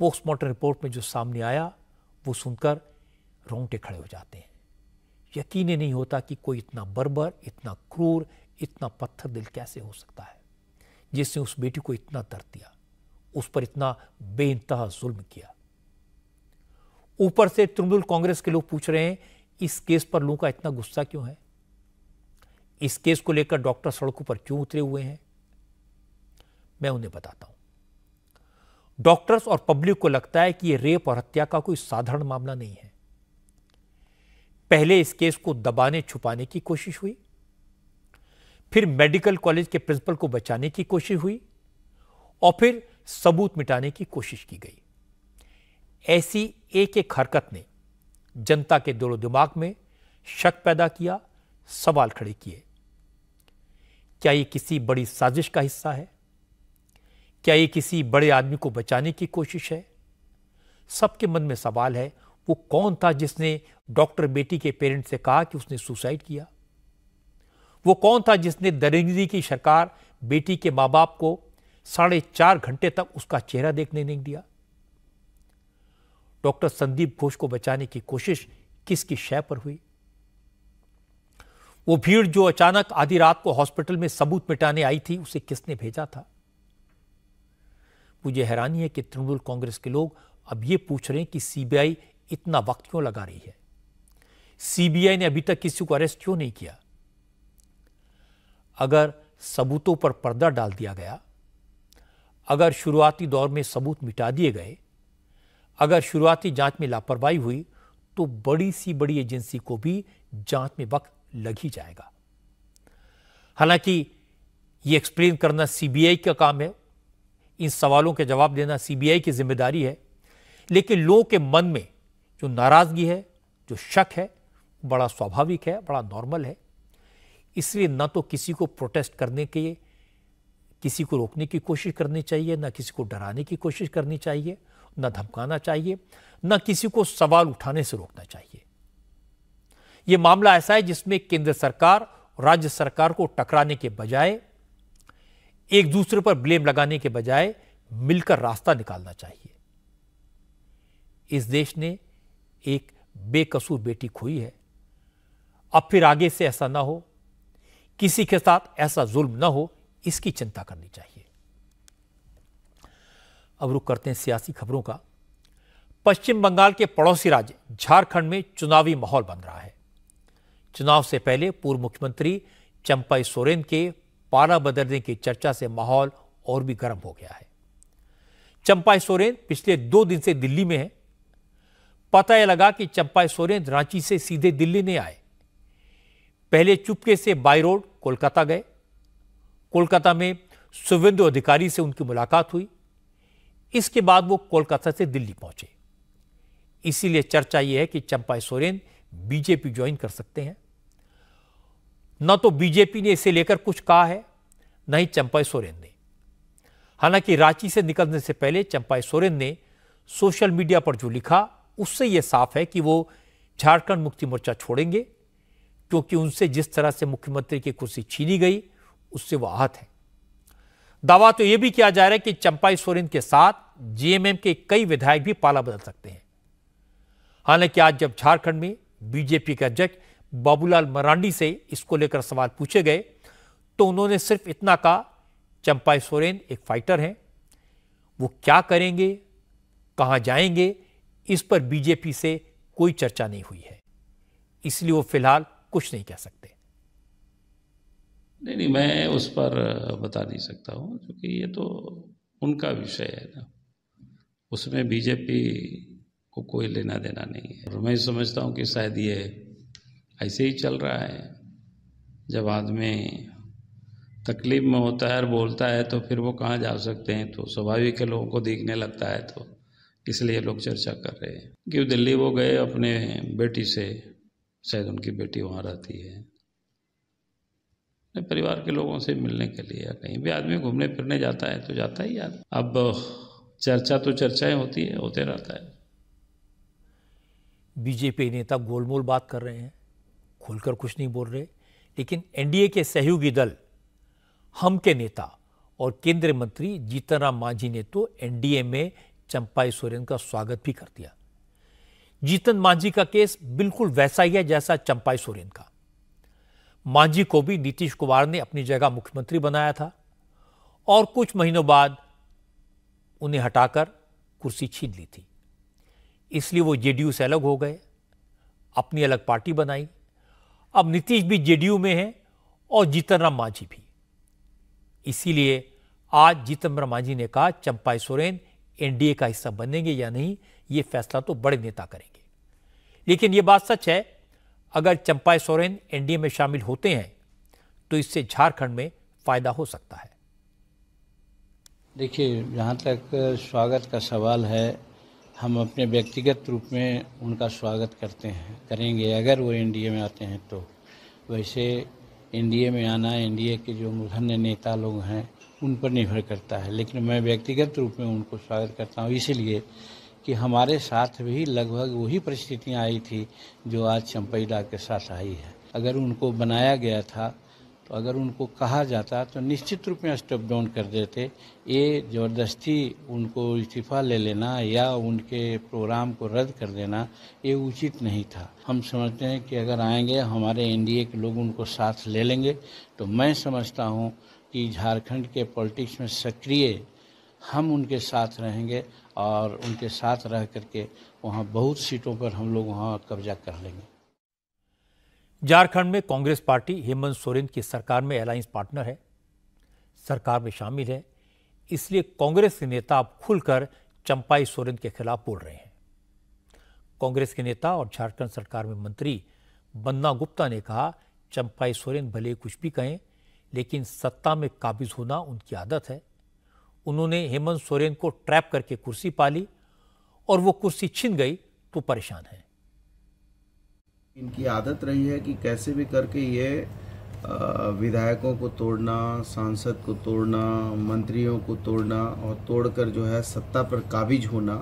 पोस्टमार्टम रिपोर्ट में जो सामने आया वो सुनकर रोंगटे खड़े हो जाते हैं यकीन ही नहीं होता कि कोई इतना बर्बर इतना क्रूर इतना पत्थर दिल कैसे हो सकता है जिसने उस बेटी को इतना दर्द दिया उस पर इतना बेइंतहा जुल्म किया ऊपर से तृणमूल कांग्रेस के लोग पूछ रहे हैं इस केस पर लोगों का इतना गुस्सा क्यों है इस केस को लेकर डॉक्टर सड़कों पर क्यों उतरे हुए हैं मैं उन्हें बताता हूं डॉक्टर्स और पब्लिक को लगता है कि यह रेप और हत्या का कोई साधारण मामला नहीं है पहले इस केस को दबाने छुपाने की कोशिश हुई फिर मेडिकल कॉलेज के प्रिंसिपल को बचाने की कोशिश हुई और फिर सबूत मिटाने की कोशिश की गई ऐसी एक एक हरकत ने जनता के दिलो दिमाग में शक पैदा किया सवाल खड़े किए क्या ये किसी बड़ी साजिश का हिस्सा है क्या ये किसी बड़े आदमी को बचाने की कोशिश है सबके मन में सवाल है वो कौन था जिसने डॉक्टर बेटी के पेरेंट्स से कहा कि उसने सुसाइड किया वो कौन था जिसने दरिंदगी की सरकार बेटी के माँ बाप को साढ़े चार घंटे तक उसका चेहरा देखने नहीं दिया डॉक्टर संदीप घोष को बचाने की कोशिश किसकी शय पर हुई वो भीड़ जो अचानक आधी रात को हॉस्पिटल में सबूत मिटाने आई थी उसे किसने भेजा था मुझे हैरानी है कि तृणमूल कांग्रेस के लोग अब यह पूछ रहे हैं कि सीबीआई इतना वक्त क्यों लगा रही है सीबीआई ने अभी तक किसी को अरेस्ट क्यों नहीं किया अगर सबूतों पर पर्दा डाल दिया गया अगर शुरुआती दौर में सबूत मिटा दिए गए अगर शुरुआती जांच में लापरवाही हुई तो बड़ी सी बड़ी एजेंसी को भी जांच में वक्त लग ही जाएगा हालांकि ये एक्सप्लेन करना सीबीआई का काम है इन सवालों के जवाब देना सीबीआई की जिम्मेदारी है लेकिन लोगों के मन में जो नाराजगी है जो शक है बड़ा स्वाभाविक है बड़ा नॉर्मल है इसलिए ना तो किसी को प्रोटेस्ट करने के किसी को रोकने की कोशिश करनी चाहिए ना किसी को डराने की कोशिश करनी चाहिए न धमकाना चाहिए न किसी को सवाल उठाने से रोकना चाहिए यह मामला ऐसा है जिसमें केंद्र सरकार राज्य सरकार को टकराने के बजाय एक दूसरे पर ब्लेम लगाने के बजाय मिलकर रास्ता निकालना चाहिए इस देश ने एक बेकसूर बेटी खोई है अब फिर आगे से ऐसा ना हो किसी के साथ ऐसा जुल्म ना हो इसकी चिंता करनी चाहिए अब रुख करते हैं सियासी खबरों का पश्चिम बंगाल के पड़ोसी राज्य झारखंड में चुनावी माहौल बन रहा है चुनाव से पहले पूर्व मुख्यमंत्री चंपाई सोरेन के पारा बदलने की चर्चा से माहौल और भी गर्म हो गया है चंपाई सोरेन पिछले दो दिन से दिल्ली में है पता यह लगा कि चंपाई सोरेन रांची से सीधे दिल्ली नहीं आए पहले चुपके से बाई रोड कोलकाता गए कोलकाता में सुविंदु अधिकारी से उनकी मुलाकात हुई इसके बाद वो कोलकाता से दिल्ली पहुंचे इसीलिए चर्चा यह है कि चंपाई सोरेन बीजेपी ज्वाइन कर सकते हैं न तो बीजेपी ने इसे लेकर कुछ कहा है न ही चंपाई सोरेन ने हालांकि रांची से निकलने से पहले चंपाई सोरेन ने सोशल मीडिया पर जो लिखा उससे यह साफ है कि वो झारखंड मुक्ति मोर्चा छोड़ेंगे क्योंकि उनसे जिस तरह से मुख्यमंत्री की कुर्सी छीनी गई उससे वो आहत है दावा तो यह भी किया जा रहा है कि चंपाई सोरेन के साथ जेएमएम के कई विधायक भी पाला बदल सकते हैं हालांकि आज जब झारखंड में बीजेपी के अध्यक्ष बाबूलाल मरांडी से इसको लेकर सवाल पूछे गए तो उन्होंने सिर्फ इतना कहा चंपाई सोरेन एक फाइटर हैं वो क्या करेंगे कहां जाएंगे इस पर बीजेपी से कोई चर्चा नहीं हुई है इसलिए वो फिलहाल कुछ नहीं कह सकते नहीं नहीं मैं उस पर बता नहीं सकता हूं क्योंकि ये तो उनका विषय है ना उसमें बीजेपी को कोई लेना देना नहीं है और मैं समझता हूँ कि शायद ये ऐसे ही चल रहा है जब आदमी तकलीफ में होता है और बोलता है तो फिर वो कहाँ जा सकते हैं तो स्वाभाविक है लोगों को देखने लगता है तो इसलिए लोग चर्चा कर रहे हैं कि दिल्ली वो गए अपने बेटी से शायद उनकी बेटी वहाँ रहती है परिवार के लोगों से मिलने के लिए कहीं भी आदमी घूमने फिरने जाता है तो जाता ही यार अब चर्चा तो चर्चाएं होती है होते रहता है बीजेपी नेता गोलमोल बात कर रहे हैं खुलकर कुछ नहीं बोल रहे लेकिन एनडीए के सहयोगी दल हम के नेता और केंद्रीय मंत्री जीतनराम मांझी ने तो एनडीए में चंपाई सोरेन का स्वागत भी कर दिया जीतन मांझी का केस बिल्कुल वैसा ही है जैसा चंपाई सोरेन का मांझी को भी नीतीश कुमार ने अपनी जगह मुख्यमंत्री बनाया था और कुछ महीनों बाद उन्हें हटाकर कुर्सी छीन ली थी इसलिए वो जेडीयू से अलग हो गए अपनी अलग पार्टी बनाई अब नीतीश भी जेडीयू में है और जीतनराम मांझी भी इसीलिए आज जीतनराम मांझी ने कहा चंपाई सोरेन एनडीए का हिस्सा बनेंगे या नहीं ये फैसला तो बड़े नेता करेंगे लेकिन ये बात सच है अगर चंपाई सोरेन एनडीए में शामिल होते हैं तो इससे झारखंड में फायदा हो सकता है देखिए जहाँ तक स्वागत का सवाल है हम अपने व्यक्तिगत रूप में उनका स्वागत करते हैं करेंगे अगर वो एनडीए में आते हैं तो वैसे एनडीए में आना एनडीए के जो मूर्धन्य नेता लोग हैं उन पर निर्भर करता है लेकिन मैं व्यक्तिगत रूप में उनको स्वागत करता हूँ इसीलिए कि हमारे साथ भी लगभग वही परिस्थितियाँ आई थी जो आज चंपईला के साथ आई है अगर उनको बनाया गया था तो अगर उनको कहा जाता तो निश्चित रूप में स्टेप डाउन कर देते ये ज़बरदस्ती उनको इस्तीफ़ा ले लेना या उनके प्रोग्राम को रद्द कर देना ये उचित नहीं था हम समझते हैं कि अगर आएंगे हमारे एनडीए के लोग उनको साथ ले लेंगे तो मैं समझता हूँ कि झारखंड के पॉलिटिक्स में सक्रिय हम उनके साथ रहेंगे और उनके साथ रह करके वहाँ बहुत सीटों पर हम लोग वहाँ कब्जा कर लेंगे झारखंड में कांग्रेस पार्टी हेमंत सोरेन की सरकार में अलायंस पार्टनर है सरकार में शामिल है इसलिए कांग्रेस के नेता अब खुलकर चंपाई सोरेन के खिलाफ बोल रहे हैं कांग्रेस के नेता और झारखंड सरकार में मंत्री बन्ना गुप्ता ने कहा चंपाई सोरेन भले कुछ भी कहें लेकिन सत्ता में काबिज होना उनकी आदत है उन्होंने हेमंत सोरेन को ट्रैप करके कुर्सी पाली और वो कुर्सी छिन गई तो परेशान है इनकी आदत रही है कि कैसे भी करके ये विधायकों को तोड़ना सांसद को तोड़ना मंत्रियों को तोड़ना और तोड़कर जो है सत्ता पर काबिज होना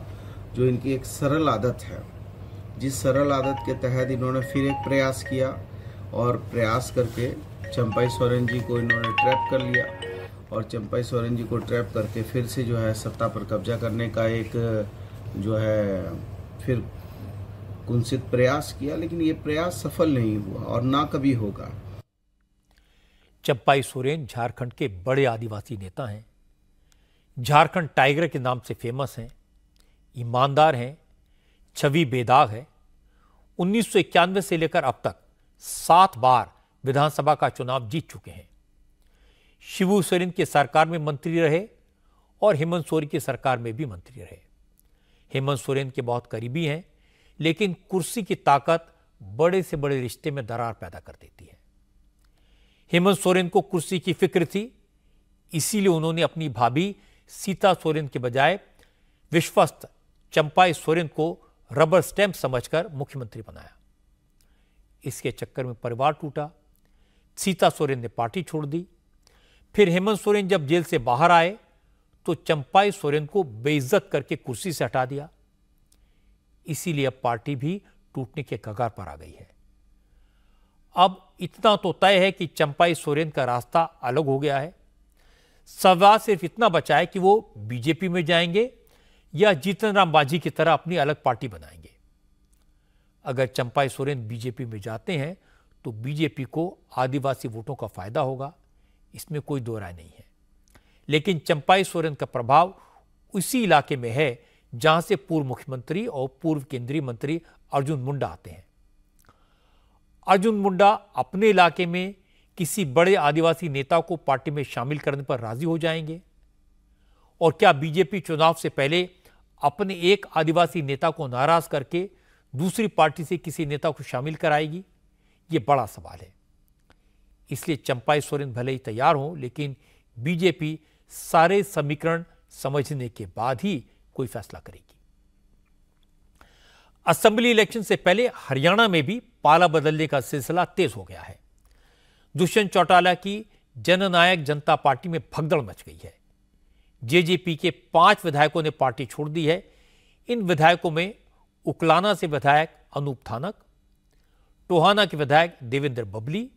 जो इनकी एक सरल आदत है जिस सरल आदत के तहत इन्होंने फिर एक प्रयास किया और प्रयास करके चंपाई सोरेन जी को इन्होंने ट्रैप कर लिया और चंपाई सोरेन जी को ट्रैप करके फिर से जो है सत्ता पर कब्जा करने का एक जो है फिर कुंसित प्रयास किया लेकिन ये प्रयास सफल नहीं हुआ और ना कभी होगा चंपाई सोरेन झारखंड के बड़े आदिवासी नेता हैं झारखंड टाइगर के नाम से फेमस हैं ईमानदार हैं छवि बेदाग है उन्नीस से लेकर अब तक सात बार विधानसभा का चुनाव जीत चुके हैं शिव सोरेन की सरकार में मंत्री रहे और हेमंत सोरेन की सरकार में भी मंत्री रहे हेमंत सोरेन के बहुत करीबी हैं लेकिन कुर्सी की ताकत बड़े से बड़े रिश्ते में दरार पैदा कर देती है हेमंत सोरेन को कुर्सी की फिक्र थी इसीलिए उन्होंने अपनी भाभी सीता सोरेन के बजाय विश्वस्त चंपाई सोरेन को रबर स्टैंप समझकर मुख्यमंत्री बनाया इसके चक्कर में परिवार टूटा सीता सोरेन ने पार्टी छोड़ दी फिर हेमंत सोरेन जब जेल से बाहर आए तो चंपाई सोरेन को बेइज्जत करके कुर्सी से हटा दिया इसीलिए अब पार्टी भी टूटने के कगार पर आ गई है अब इतना तो तय है कि चंपाई सोरेन का रास्ता अलग हो गया है सवाल सिर्फ इतना बचा है कि वो बीजेपी में जाएंगे या जीतन राम बाजी की तरह अपनी अलग पार्टी बनाएंगे अगर चंपाई सोरेन बीजेपी में जाते हैं तो बीजेपी को आदिवासी वोटों का फायदा होगा इसमें कोई दो राय नहीं है लेकिन चंपाई सोरेन का प्रभाव उसी इलाके में है जहां से पूर्व मुख्यमंत्री और पूर्व केंद्रीय मंत्री अर्जुन मुंडा आते हैं अर्जुन मुंडा अपने इलाके में किसी बड़े आदिवासी नेता को पार्टी में शामिल करने पर राजी हो जाएंगे और क्या बीजेपी चुनाव से पहले अपने एक आदिवासी नेता को नाराज करके दूसरी पार्टी से किसी नेता को शामिल कराएगी ये बड़ा सवाल है इसलिए चंपाई सोरेन भले ही तैयार हो लेकिन बीजेपी सारे समीकरण समझने के बाद ही कोई फैसला करेगी असेंबली इलेक्शन से पहले हरियाणा में भी पाला बदलने का सिलसिला तेज हो गया है दुष्यंत चौटाला की जननायक जनता पार्टी में भगदड़ मच गई है जेजेपी के पांच विधायकों ने पार्टी छोड़ दी है इन विधायकों में उकलाना से विधायक अनूप थानक टोहाना के विधायक देवेंद्र बबली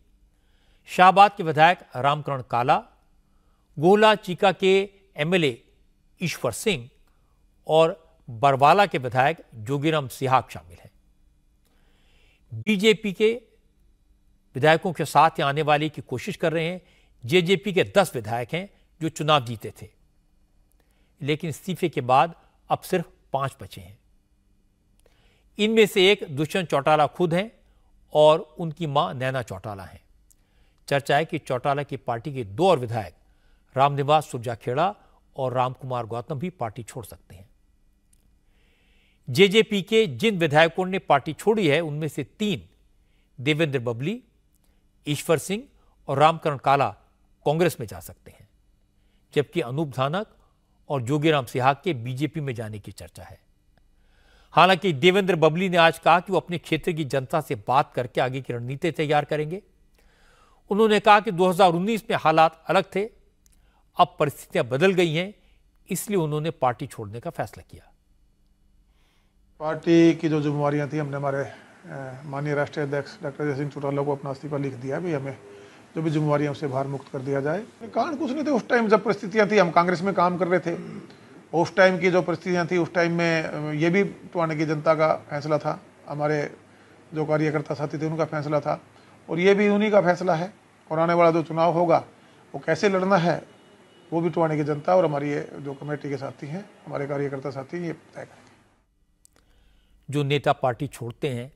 शाहबाद के विधायक रामकरण काला गोला चीका के एमएलए ईश्वर सिंह और बरवाला के विधायक जोगीराम सिहाग शामिल हैं बीजेपी के विधायकों के साथ आने वाली की कोशिश कर रहे हैं जेजेपी के दस विधायक हैं जो चुनाव जीते थे लेकिन इस्तीफे के बाद अब सिर्फ पांच बचे हैं इनमें से एक दुष्यंत चौटाला खुद हैं और उनकी मां नैना चौटाला हैं चर्चा है कि चौटाला की पार्टी के दो और विधायक रामनिवास सुरजाखेड़ा और रामकुमार गौतम भी पार्टी छोड़ सकते हैं जेजेपी के जिन विधायकों ने पार्टी छोड़ी है उनमें से तीन देवेंद्र बबली ईश्वर सिंह और रामकरण काला कांग्रेस में जा सकते हैं जबकि अनूप धानक और जोगीराम सिहाग के बीजेपी में जाने की चर्चा है हालांकि देवेंद्र बबली ने आज कहा कि वो अपने क्षेत्र की जनता से बात करके आगे की रणनीति तैयार करेंगे उन्होंने कहा कि 2019 में हालात अलग थे अब परिस्थितियां बदल गई हैं इसलिए उन्होंने पार्टी छोड़ने का फैसला किया पार्टी की जो जिम्मेवारियाँ थी हमने हमारे माननीय राष्ट्रीय अध्यक्ष डॉक्टर जय सिंह चौटाला को अपना इस्तीफा लिख दिया भाई हमें जो भी जिम्मेवारियाँ उसे बाहर मुक्त कर दिया जाए कारण कुछ नहीं थे उस टाइम जब परिस्थितियाँ थी हम कांग्रेस में काम कर रहे थे उस टाइम की जो परिस्थितियाँ थी उस टाइम में ये भी टुआने की जनता का फैसला था हमारे जो कार्यकर्ता साथी थे उनका फैसला था और ये भी उन्हीं का फैसला है और आने वाला जो चुनाव होगा वो कैसे लड़ना है वो भी टुआने की जनता और हमारी ये जो कमेटी के साथी हैं हमारे कार्यकर्ता साथी ये तय करें जो नेता पार्टी छोड़ते हैं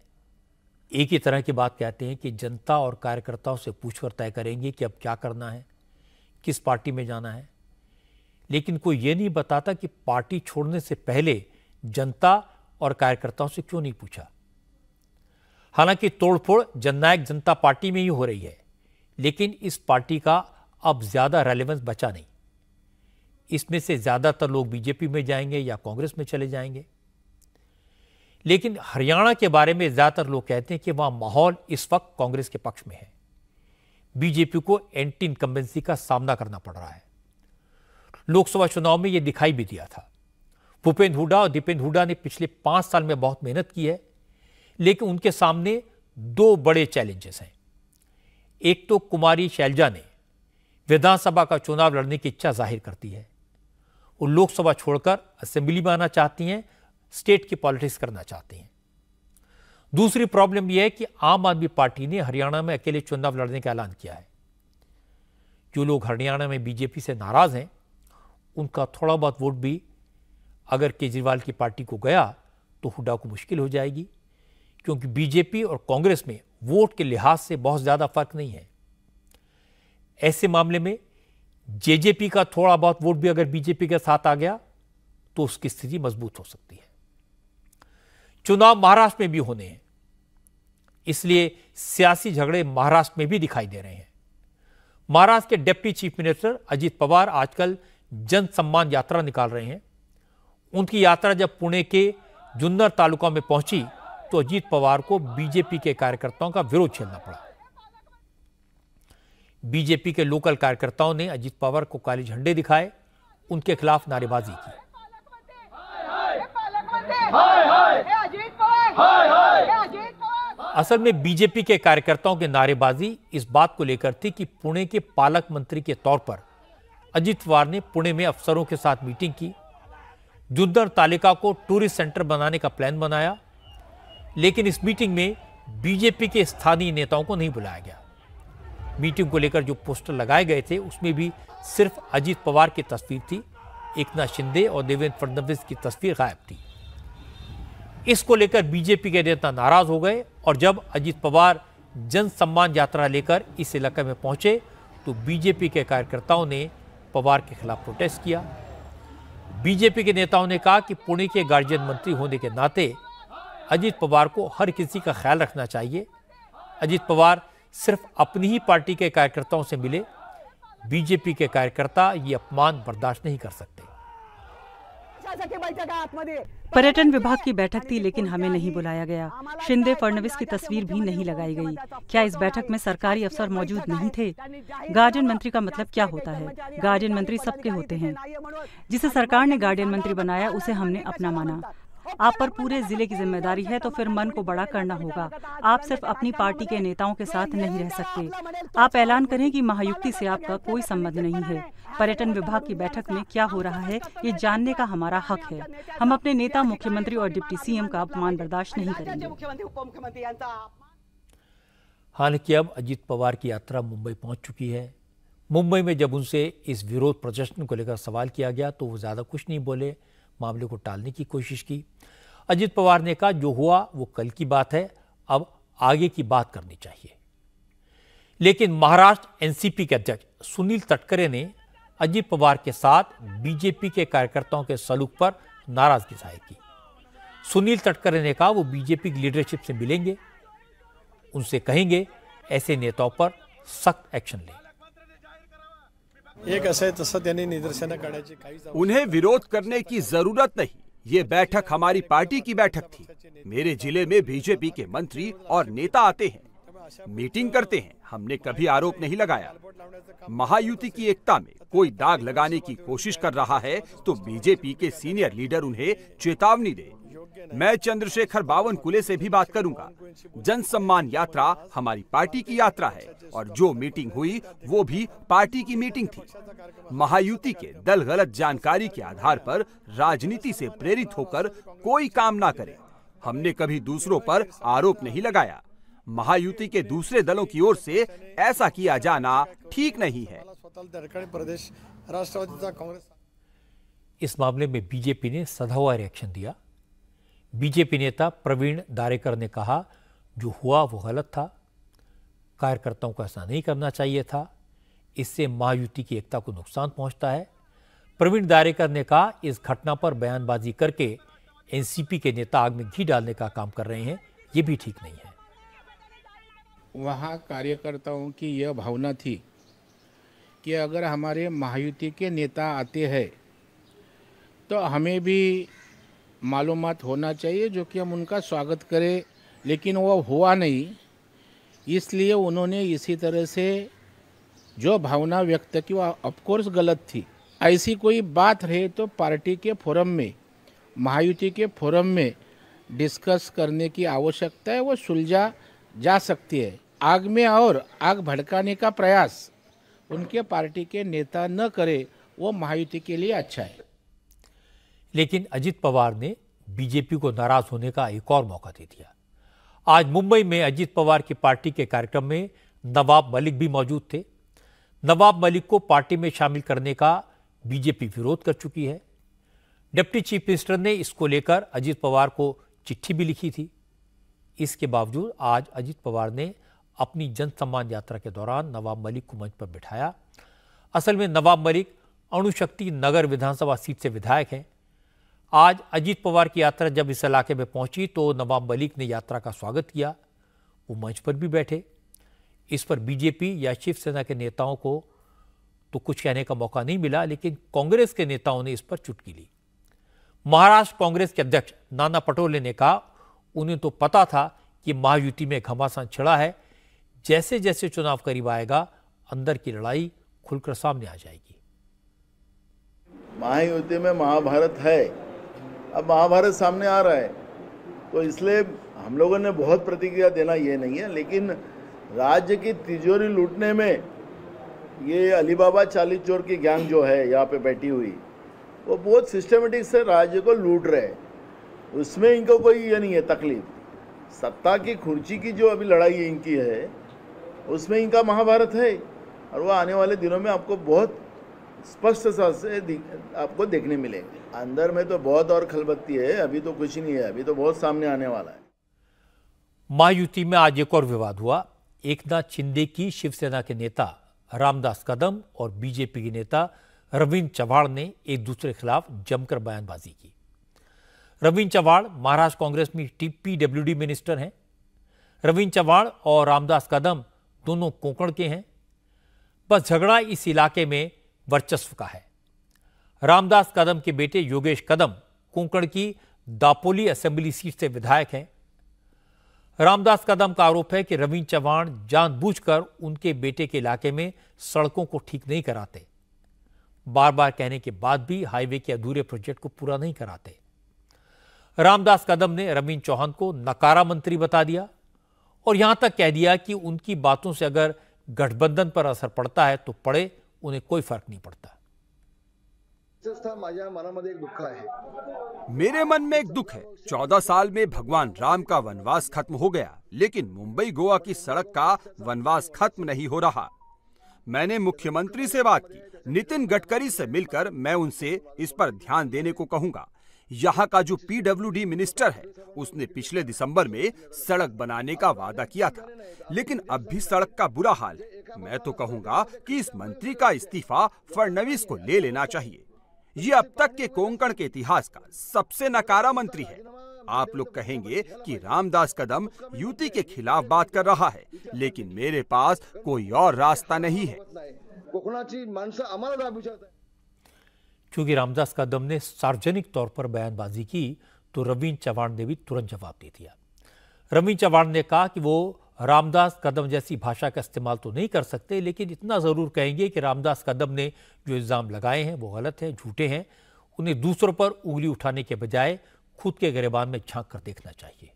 एक ही तरह की बात कहते हैं कि जनता और कार्यकर्ताओं से पूछकर तय करेंगे कि अब क्या करना है किस पार्टी में जाना है लेकिन कोई ये नहीं बताता कि पार्टी छोड़ने से पहले जनता और कार्यकर्ताओं से क्यों नहीं पूछा हालांकि तोड़फोड़ जननायक जनता पार्टी में ही हो रही है लेकिन इस पार्टी का अब ज़्यादा रेलिवेंस बचा नहीं इसमें से ज़्यादातर लोग बीजेपी में जाएंगे या कांग्रेस में चले जाएंगे लेकिन हरियाणा के बारे में ज़्यादातर लोग कहते हैं कि वहां माहौल इस वक्त कांग्रेस के पक्ष में है बीजेपी को एंटी इनकम्बेंसी का सामना करना पड़ रहा है लोकसभा चुनाव में यह दिखाई भी दिया था भूपेन्द्र हुडा और दीपेंद्र हुडा ने पिछले पांच साल में बहुत मेहनत की है लेकिन उनके सामने दो बड़े चैलेंजेस हैं एक तो कुमारी शैलजा ने विधानसभा का चुनाव लड़ने की इच्छा जाहिर करती है वो लोकसभा छोड़कर असेंबली में आना चाहती हैं स्टेट की पॉलिटिक्स करना चाहते हैं दूसरी प्रॉब्लम यह है कि आम आदमी पार्टी ने हरियाणा में अकेले चुनाव लड़ने का ऐलान किया है जो लोग हरियाणा में बीजेपी से नाराज हैं उनका थोड़ा बहुत वोट भी अगर केजरीवाल की पार्टी को गया तो हुडा को मुश्किल हो जाएगी क्योंकि बीजेपी और कांग्रेस में वोट के लिहाज से बहुत ज़्यादा फर्क नहीं है ऐसे मामले में जेजेपी का थोड़ा बहुत वोट भी अगर बीजेपी के साथ आ गया तो उसकी स्थिति मजबूत हो सकती है चुनाव महाराष्ट्र में भी होने हैं इसलिए सियासी झगड़े महाराष्ट्र में भी दिखाई दे रहे हैं महाराष्ट्र के deputy chief minister Ajit Pawar आजकल जन सम्मान यात्रा निकाल रहे हैं उनकी यात्रा जब पुणे के जुन्नर तालुका में पहुंची तो अजीत पवार को बीजेपी के कार्यकर्ताओं का विरोध झेलना पड़ा बीजेपी के लोकल कार्यकर्ताओं ने अजीत पवार को काले झंडे दिखाए उनके खिलाफ नारेबाजी की असल में बीजेपी के कार्यकर्ताओं की नारेबाजी इस बात को लेकर थी कि पुणे के पालक मंत्री के तौर पर अजीत पवार ने पुणे में अफसरों के साथ मीटिंग की जुद्दर तालिका को टूरिस्ट सेंटर बनाने का प्लान बनाया लेकिन इस मीटिंग में बीजेपी के स्थानीय नेताओं को नहीं बुलाया गया मीटिंग को लेकर जो पोस्टर लगाए गए थे उसमें भी सिर्फ अजीत पवार की तस्वीर थी एकनाथ शिंदे और देवेंद्र फडणवीस की तस्वीर गायब थी इसको लेकर बीजेपी के नेता नाराज हो गए और जब अजीत पवार जन सम्मान यात्रा लेकर इस इलाके में पहुंचे तो बीजेपी के कार्यकर्ताओं ने पवार के खिलाफ प्रोटेस्ट किया बीजेपी के नेताओं ने कहा कि पुणे के गार्जियन मंत्री होने के नाते अजीत पवार को हर किसी का ख्याल रखना चाहिए अजीत पवार सिर्फ अपनी ही पार्टी के कार्यकर्ताओं से मिले बीजेपी के कार्यकर्ता ये अपमान बर्दाश्त नहीं कर सकते पर्यटन विभाग की बैठक थी लेकिन हमें नहीं बुलाया गया शिंदे फडणवीस की तस्वीर भी नहीं तो लगाई गई क्या इस तो बैठक में सरकारी अफसर मौजूद नहीं थे मतलब गार्जियन मंत्री का मतलब क्या होता है गार्डियन मंत्री सबके होते हैं जिसे सरकार ने गार्जियन मंत्री बनाया उसे हमने अपना माना आप पर पूरे जिले की जिम्मेदारी है तो फिर मन को बड़ा करना होगा आप सिर्फ अपनी पार्टी के नेताओं के साथ नहीं रह सकते आप ऐलान करें कि महायुक्ति से आपका कोई संबंध नहीं है पर्यटन विभाग की बैठक में क्या हो रहा है ये जानने का हमारा हक है हम अपने नेता मुख्यमंत्री और डिप्टी सीएम का अपमान बर्दाश्त नहीं करेंगे हालांकि अब अजीत पवार की यात्रा मुंबई पहुंच चुकी है मुंबई में जब उनसे इस विरोध प्रदर्शन को लेकर सवाल किया गया तो वो ज़्यादा कुछ नहीं बोले मामले को टालने की कोशिश की अजित पवार ने कहा जो हुआ वो कल की बात है अब आगे की बात करनी चाहिए लेकिन महाराष्ट्र एनसीपी के अध्यक्ष सुनील तटकरे ने अजित पवार के साथ बीजेपी के कार्यकर्ताओं के सलूक पर नाराजगी जाहिर की सुनील तटकरे ने कहा वो बीजेपी की लीडरशिप से मिलेंगे उनसे कहेंगे ऐसे नेताओं पर सख्त एक्शन लें उन्हें विरोध करने की जरूरत नहीं ये बैठक हमारी पार्टी की बैठक थी मेरे जिले में बीजेपी के मंत्री और नेता आते हैं मीटिंग करते हैं हमने कभी आरोप नहीं लगाया महायुति की एकता में कोई दाग लगाने की कोशिश कर रहा है तो बीजेपी के सीनियर लीडर उन्हें चेतावनी दे मैं चंद्रशेखर कुले से भी बात करूंगा जन सम्मान यात्रा हमारी पार्टी की यात्रा है और जो मीटिंग हुई वो भी पार्टी की मीटिंग थी महायुति के दल गलत जानकारी के आधार पर राजनीति से प्रेरित होकर कोई काम ना करे हमने कभी दूसरों पर आरोप नहीं लगाया महायुति के दूसरे दलों की ओर से ऐसा किया जाना ठीक नहीं है राष्ट्रवादी कांग्रेस इस मामले में बीजेपी ने हुआ रिएक्शन दिया बीजेपी नेता प्रवीण दारेकर ने कहा जो हुआ वो गलत था कार्यकर्ताओं को ऐसा नहीं करना चाहिए था इससे महायुति की एकता को नुकसान पहुंचता है प्रवीण दारेकर ने कहा इस घटना पर बयानबाजी करके एनसीपी के नेता आग में घी डालने का काम कर रहे हैं ये भी ठीक नहीं है वहाँ कार्यकर्ताओं की यह भावना थी कि अगर हमारे महायुति के नेता आते हैं तो हमें भी मालूम होना चाहिए जो कि हम उनका स्वागत करें लेकिन वो हुआ नहीं इसलिए उन्होंने इसी तरह से जो भावना व्यक्त की वो ऑफकोर्स गलत थी ऐसी कोई बात रहे तो पार्टी के फोरम में महायुति के फोरम में डिस्कस करने की आवश्यकता है वो सुलझा जा सकती है आग में और आग भड़काने का प्रयास उनके पार्टी के नेता न करे वो महायुति के लिए अच्छा है लेकिन अजित पवार ने बीजेपी को नाराज होने का एक और मौका दे दिया आज मुंबई में अजीत पवार की पार्टी के कार्यक्रम में नवाब मलिक भी मौजूद थे नवाब मलिक को पार्टी में शामिल करने का बीजेपी विरोध कर चुकी है डिप्टी चीफ मिनिस्टर ने इसको लेकर अजित पवार को चिट्ठी भी लिखी थी इसके बावजूद आज अजित पवार ने अपनी जन सम्मान यात्रा के दौरान नवाब मलिक को मंच पर बिठाया असल में नवाब मलिक अणुशक्ति नगर विधानसभा सीट से विधायक हैं आज अजीत पवार की यात्रा जब इस इलाके में पहुंची तो नवाब मलिक ने यात्रा का स्वागत किया वो मंच पर भी बैठे इस पर बीजेपी या शिवसेना के नेताओं को तो कुछ कहने का मौका नहीं मिला लेकिन कांग्रेस के नेताओं ने इस पर चुटकी ली महाराष्ट्र कांग्रेस के अध्यक्ष नाना पटोले ने कहा उन्हें तो पता था कि महायुति में घमासान छिड़ा है जैसे जैसे चुनाव करीब आएगा अंदर की लड़ाई खुलकर सामने आ जाएगी महायुति में महाभारत है अब महाभारत सामने आ रहा है तो इसलिए हम लोगों ने बहुत प्रतिक्रिया देना ये नहीं है लेकिन राज्य की तिजोरी लूटने में ये अलीबाबा चालीस चोर की गैंग जो है यहाँ पे बैठी हुई वो बहुत सिस्टमेटिक से राज्य को लूट रहे हैं उसमें इनको कोई ये नहीं है तकलीफ सत्ता की खुर्ची की जो अभी लड़ाई इनकी है उसमें इनका महाभारत है और वो आने वाले दिनों में आपको बहुत स्पष्ट सा से आपको देखने मिलेंगे अंदर में तो बहुत और खलबत्ती है अभी तो कुछ नहीं है अभी तो बहुत सामने आने वाला है मायुति में आज एक और विवाद हुआ एकनाथ शिंदे की शिवसेना के नेता रामदास कदम और बीजेपी के नेता रविंद्र चव्हाण ने एक दूसरे खिलाफ जमकर बयानबाजी की रविंद्र चव्हाण महाराष्ट्र कांग्रेस में टीपीडब्ल्यूडी मिनिस्टर हैं रविंद्र चव्हाण और रामदास कदम दोनों कोंकण के हैं बस झगड़ा इस इलाके में वर्चस्व का है रामदास कदम के बेटे योगेश कदम कोंकण की दापोली असेंबली सीट से विधायक हैं रामदास कदम का आरोप है कि रवीन चौहान जानबूझकर उनके बेटे के इलाके में सड़कों को ठीक नहीं कराते बार बार कहने के बाद भी हाईवे के अधूरे प्रोजेक्ट को पूरा नहीं कराते रामदास कदम ने रवीन चौहान को नकारा मंत्री बता दिया और यहां तक कह दिया कि उनकी बातों से अगर गठबंधन पर असर पड़ता है तो पड़े उन्हें कोई फर्क नहीं पड़ता मेरे मन में एक दुख है चौदह साल में भगवान राम का वनवास खत्म हो गया लेकिन मुंबई गोवा की सड़क का वनवास खत्म नहीं हो रहा मैंने मुख्यमंत्री से बात की नितिन गडकरी से मिलकर मैं उनसे इस पर ध्यान देने को कहूंगा यहाँ का जो पीडब्ल्यूडी मिनिस्टर है उसने पिछले दिसंबर में सड़क बनाने का वादा किया था लेकिन अब भी सड़क का बुरा हाल है मैं तो कहूँगा कि इस मंत्री का इस्तीफा फडनवीस को ले लेना चाहिए ये अब तक के कोंकण के इतिहास का सबसे नकारा मंत्री है आप लोग कहेंगे कि रामदास कदम युति के खिलाफ बात कर रहा है लेकिन मेरे पास कोई और रास्ता नहीं है चूंकि रामदास कदम ने सार्वजनिक तौर पर बयानबाजी की तो रवीन चौहान ने भी तुरंत जवाब दे दिया रवीन चौहान ने कहा कि वो रामदास कदम जैसी भाषा का इस्तेमाल तो नहीं कर सकते लेकिन इतना ज़रूर कहेंगे कि रामदास कदम ने जो इल्ज़ाम लगाए हैं वो गलत हैं झूठे हैं उन्हें दूसरों पर उंगली उठाने के बजाय खुद के गरेबान में झांक कर देखना चाहिए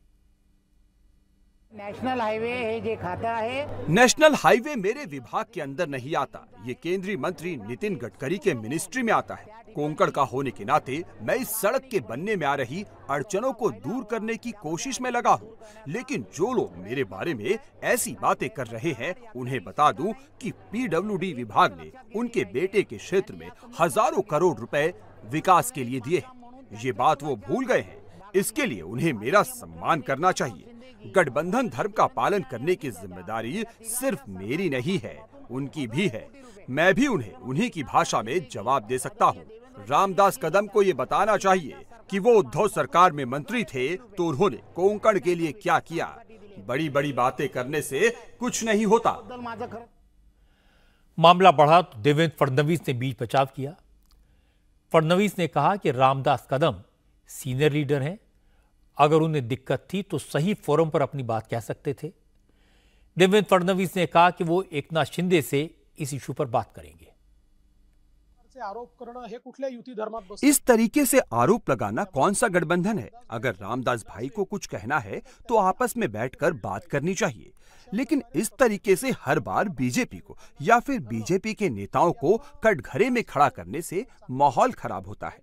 नेशनल हाईवे है ये खाता है नेशनल हाईवे मेरे विभाग के अंदर नहीं आता ये केंद्रीय मंत्री नितिन गडकरी के मिनिस्ट्री में आता है कोंकड़ का होने के नाते मैं इस सड़क के बनने में आ रही अड़चनों को दूर करने की कोशिश में लगा हूँ लेकिन जो लोग मेरे बारे में ऐसी बातें कर रहे हैं उन्हें बता दूं कि पीडब्ल्यूडी विभाग ने उनके बेटे के क्षेत्र में हजारों करोड़ रुपए विकास के लिए दिए ये बात वो भूल गए हैं इसके लिए उन्हें मेरा सम्मान करना चाहिए गठबंधन धर्म का पालन करने की जिम्मेदारी सिर्फ मेरी नहीं है उनकी भी है मैं भी उन्हें उन्हीं की भाषा में जवाब दे सकता हूँ रामदास कदम को ये बताना चाहिए कि वो उद्धव सरकार में मंत्री थे तो उन्होंने कोंकण के लिए क्या किया बड़ी बड़ी बातें करने से कुछ नहीं होता मामला बढ़ा तो देवेंद्र फडणवीस ने बीच बचाव किया फडणवीस ने कहा कि रामदास कदम सीनियर लीडर हैं अगर उन्हें दिक्कत थी तो सही फोरम पर अपनी बात कह सकते थे देवेंद्र फडणवीस ने कहा कि वो एकनाथ शिंदे से इस इशू पर बात करेंगे इस तरीके से आरोप लगाना कौन सा गठबंधन है अगर रामदास भाई को कुछ कहना है तो आपस में बैठकर बात करनी चाहिए लेकिन इस तरीके से हर बार बीजेपी को या फिर बीजेपी के नेताओं को कटघरे में खड़ा करने से माहौल खराब होता है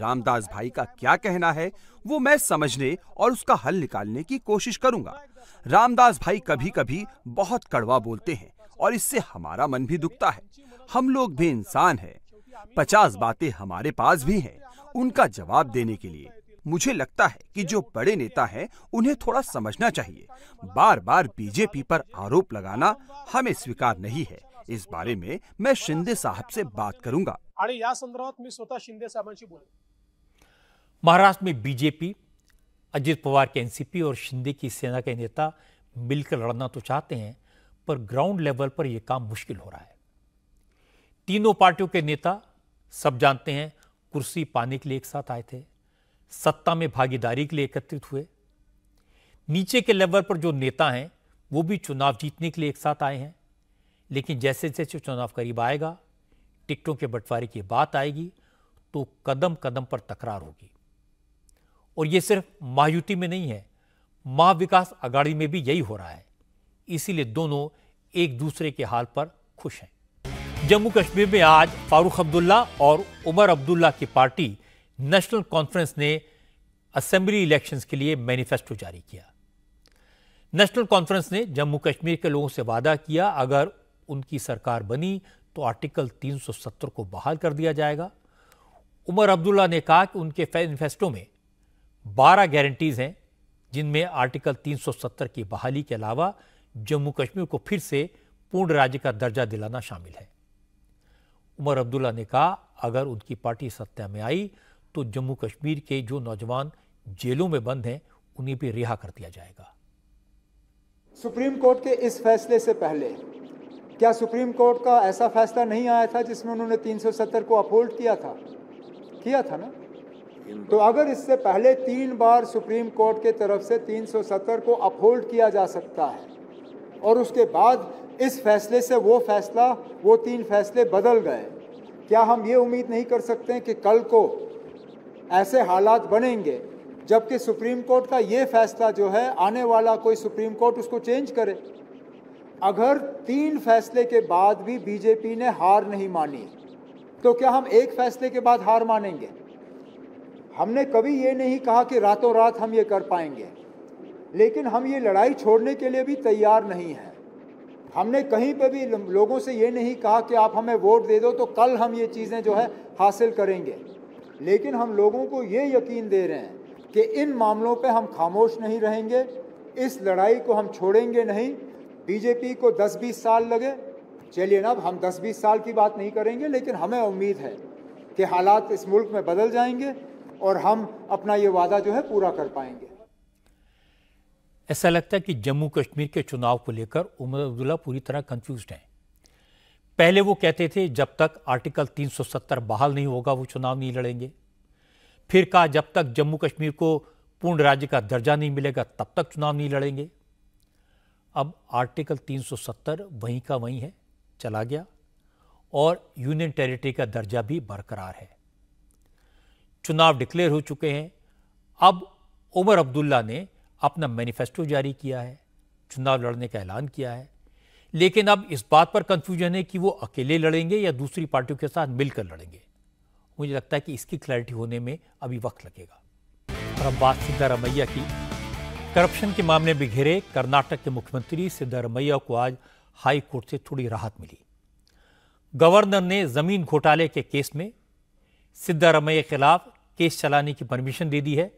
रामदास भाई का क्या कहना है वो मैं समझने और उसका हल निकालने की कोशिश करूंगा रामदास भाई कभी कभी बहुत कड़वा बोलते हैं और इससे हमारा मन भी दुखता है हम लोग भी इंसान हैं पचास बातें हमारे पास भी हैं उनका जवाब देने के लिए मुझे लगता है कि जो बड़े नेता हैं उन्हें थोड़ा समझना चाहिए बार बार बीजेपी पर आरोप लगाना हमें स्वीकार नहीं है इस बारे में मैं शिंदे साहब से बात करूंगा शिंदे महाराष्ट्र में बीजेपी अजित पवार के एनसीपी और शिंदे की सेना के नेता मिलकर लड़ना तो चाहते हैं पर ग्राउंड लेवल पर यह काम मुश्किल हो रहा है तीनों पार्टियों के नेता सब जानते हैं कुर्सी पाने के लिए एक साथ आए थे सत्ता में भागीदारी के लिए एकत्रित हुए नीचे के लेवल पर जो नेता हैं वो भी चुनाव जीतने के लिए एक साथ आए हैं लेकिन जैसे जैसे चुनाव करीब आएगा टिकटों के बंटवारे की बात आएगी तो कदम कदम पर तकरार होगी और यह सिर्फ महायुति में नहीं है महाविकास आगाड़ी में भी यही हो रहा है इसीलिए दोनों एक दूसरे के हाल पर खुश हैं जम्मू कश्मीर में आज फारूक अब्दुल्ला और उमर अब्दुल्ला की पार्टी नेशनल कॉन्फ्रेंस ने असेंबली इलेक्शंस के लिए मैनिफेस्टो जारी किया नेशनल कॉन्फ्रेंस ने जम्मू कश्मीर के लोगों से वादा किया अगर उनकी सरकार बनी तो आर्टिकल 370 को बहाल कर दिया जाएगा उमर अब्दुल्ला ने कहा कि उनके मैनिफेस्टो में 12 गारंटीज़ हैं जिनमें आर्टिकल 370 की बहाली के अलावा जम्मू कश्मीर को फिर से पूर्ण राज्य का दर्जा दिलाना शामिल है उमर अब्दुल्ला ने कहा अगर उनकी पार्टी सत्ता में आई तो जम्मू कश्मीर के जो नौजवान जेलों में बंद हैं उन्हें भी रिहा कर दिया जाएगा सुप्रीम कोर्ट के इस फैसले से पहले क्या सुप्रीम कोर्ट का ऐसा फैसला नहीं आया था जिसमें उन्होंने 370 को अपहोल्ड किया था किया था ना तो अगर इससे पहले तीन बार सुप्रीम कोर्ट के तरफ से 370 को अपहोल्ड किया जा सकता है और उसके बाद इस फैसले से वो फैसला वो तीन फैसले बदल गए क्या हम ये उम्मीद नहीं कर सकते कि कल को ऐसे हालात बनेंगे जबकि सुप्रीम कोर्ट का ये फैसला जो है आने वाला कोई सुप्रीम कोर्ट उसको चेंज करे अगर तीन फैसले के बाद भी बीजेपी ने हार नहीं मानी तो क्या हम एक फैसले के बाद हार मानेंगे हमने कभी ये नहीं कहा कि रातों रात हम ये कर पाएंगे लेकिन हम ये लड़ाई छोड़ने के लिए भी तैयार नहीं हैं हमने कहीं पर भी लोगों से ये नहीं कहा कि आप हमें वोट दे दो तो कल हम ये चीज़ें जो है हासिल करेंगे लेकिन हम लोगों को ये यकीन दे रहे हैं कि इन मामलों पे हम खामोश नहीं रहेंगे इस लड़ाई को हम छोड़ेंगे नहीं बीजेपी को 10-20 साल लगे चलिए ना अब हम 10-20 साल की बात नहीं करेंगे लेकिन हमें उम्मीद है कि हालात इस मुल्क में बदल जाएंगे और हम अपना ये वादा जो है पूरा कर पाएंगे ऐसा लगता है कि जम्मू कश्मीर के चुनाव को लेकर उमर अब्दुल्ला पूरी तरह कंफ्यूज हैं पहले वो कहते थे जब तक आर्टिकल 370 बहाल नहीं होगा वो चुनाव नहीं लड़ेंगे फिर कहा जब तक जम्मू कश्मीर को पूर्ण राज्य का दर्जा नहीं मिलेगा तब तक चुनाव नहीं लड़ेंगे अब आर्टिकल 370 वहीं का वहीं है चला गया और यूनियन टेरिटरी का दर्जा भी बरकरार है चुनाव डिक्लेयर हो चुके हैं अब उमर अब्दुल्ला ने अपना मैनिफेस्टो जारी किया है चुनाव लड़ने का ऐलान किया है लेकिन अब इस बात पर कंफ्यूजन है कि वो अकेले लड़ेंगे या दूसरी पार्टियों के साथ मिलकर लड़ेंगे मुझे लगता है कि इसकी क्लैरिटी होने में अभी वक्त लगेगा और हम बात सीतारमैया की करप्शन के मामले में घिरे कर्नाटक के मुख्यमंत्री सिद्धारमैया को आज हाई कोर्ट से थोड़ी राहत मिली गवर्नर ने जमीन घोटाले के केस में सिद्धारमैया के खिलाफ केस चलाने की परमिशन दे दी है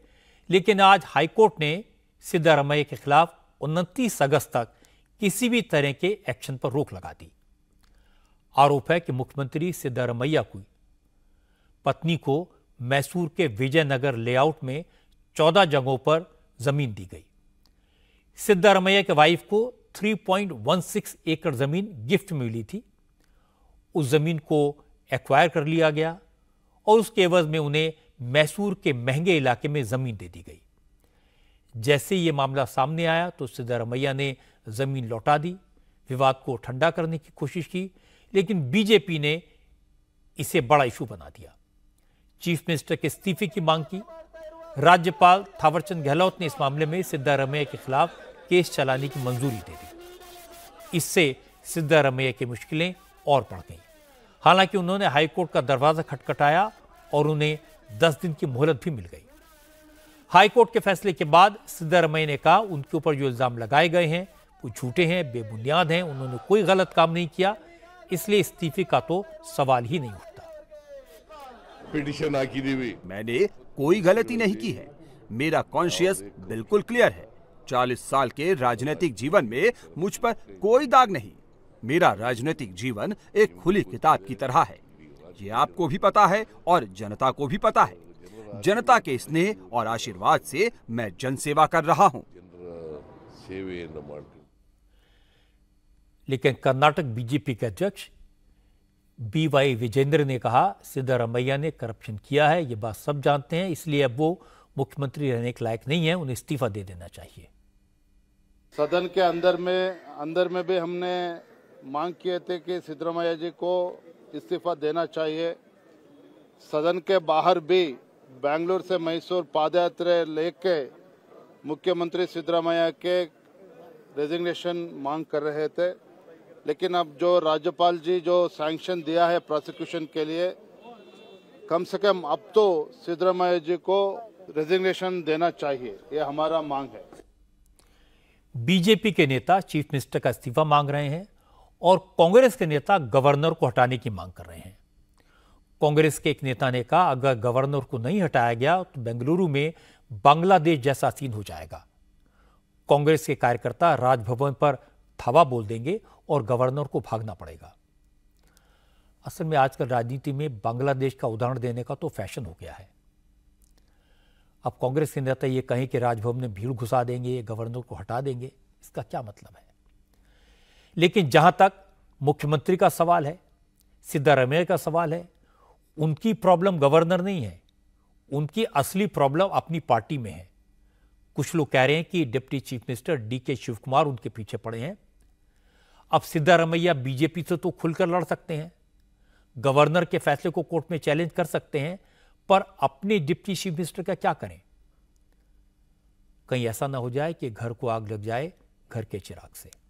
लेकिन आज हाईकोर्ट ने सिद्धारमैया के खिलाफ उनतीस अगस्त तक किसी भी तरह के एक्शन पर रोक लगा दी आरोप है कि मुख्यमंत्री सिद्धारमैया की पत्नी को मैसूर के विजयनगर लेआउट में चौदह जगहों पर जमीन दी गई सिद्धारमैया के वाइफ को 3.16 एकड़ जमीन गिफ्ट में मिली थी उस जमीन को एक्वायर कर लिया गया और उसके एवज में उन्हें मैसूर के महंगे इलाके में जमीन दे दी गई जैसे ये मामला सामने आया तो सिद्धारमैया ने जमीन लौटा दी विवाद को ठंडा करने की कोशिश की लेकिन बीजेपी ने इसे बड़ा इशू बना दिया चीफ मिनिस्टर के इस्तीफे की मांग की राज्यपाल थावरचंद गहलोत ने इस मामले में सिद्धारमैया के खिलाफ केस चलाने की मंजूरी दे दी इससे सिद्धारमैया की मुश्किलें और बढ़ गई हालांकि उन्होंने हाईकोर्ट का दरवाजा खटखटाया और उन्हें दस दिन की मोहलत भी मिल गई हाईकोर्ट के फैसले के बाद सिद्धारमैया ने कहा उनके ऊपर जो इल्ज़ाम लगाए गए हैं वो झूठे हैं बेबुनियाद हैं उन्होंने कोई गलत काम नहीं किया इसलिए इस्तीफे का तो सवाल ही नहीं उठता पिटिशन आकी देवी मैंने कोई गलती नहीं की है मेरा कॉन्शियस बिल्कुल क्लियर है चालीस साल के राजनीतिक जीवन में मुझ पर कोई दाग नहीं मेरा राजनीतिक जीवन एक खुली किताब की तरह है ये आपको भी पता है और जनता को भी पता है जनता के स्नेह और आशीर्वाद से मैं जनसेवा कर रहा हूं लेकिन कर्नाटक बीजेपी के अध्यक्ष बी वाई विजेंद्र ने कहा सिद्धारमैया ने करप्शन किया है ये बात सब जानते हैं इसलिए अब वो मुख्यमंत्री रहने के लायक नहीं है उन्हें इस्तीफा दे देना चाहिए सदन के अंदर में अंदर में भी हमने मांग किए थे कि सिद्धरामैया जी को इस्तीफा देना चाहिए सदन के बाहर भी बेंगलोर से मैसूर पादयात्रा लेके मुख्यमंत्री सिद्धरामैया के रेजिग्नेशन मांग कर रहे थे लेकिन अब जो राज्यपाल जी जो सैंक्शन दिया है प्रोसिक्यूशन के लिए कम से कम अब तो सिद्धरामैया जी को रेजिग्नेशन देना चाहिए यह हमारा मांग है बीजेपी के नेता चीफ मिनिस्टर का इस्तीफा मांग रहे हैं और कांग्रेस के नेता गवर्नर को हटाने की मांग कर रहे हैं कांग्रेस के एक नेता ने कहा अगर गवर्नर को नहीं हटाया गया तो बेंगलुरु में बांग्लादेश जैसा सीन हो जाएगा कांग्रेस के कार्यकर्ता राजभवन पर थावा बोल देंगे और गवर्नर को भागना पड़ेगा असल में आजकल राजनीति में बांग्लादेश का उदाहरण देने का तो फैशन हो गया है अब कांग्रेस के नेता ये कहें कि राजभवन में भीड़ घुसा देंगे गवर्नर को हटा देंगे इसका क्या मतलब है लेकिन जहां तक मुख्यमंत्री का सवाल है सिद्धारमैया का सवाल है उनकी प्रॉब्लम गवर्नर नहीं है उनकी असली प्रॉब्लम अपनी पार्टी में है कुछ लोग कह रहे हैं कि डिप्टी चीफ मिनिस्टर डी के शिवकुमार उनके पीछे पड़े हैं अब सिद्धारमैया बीजेपी से तो खुलकर लड़ सकते हैं गवर्नर के फैसले को कोर्ट में चैलेंज कर सकते हैं पर अपने डिप्टी चीफ मिनिस्टर का क्या करें कहीं ऐसा ना हो जाए कि घर को आग लग जाए घर के चिराग से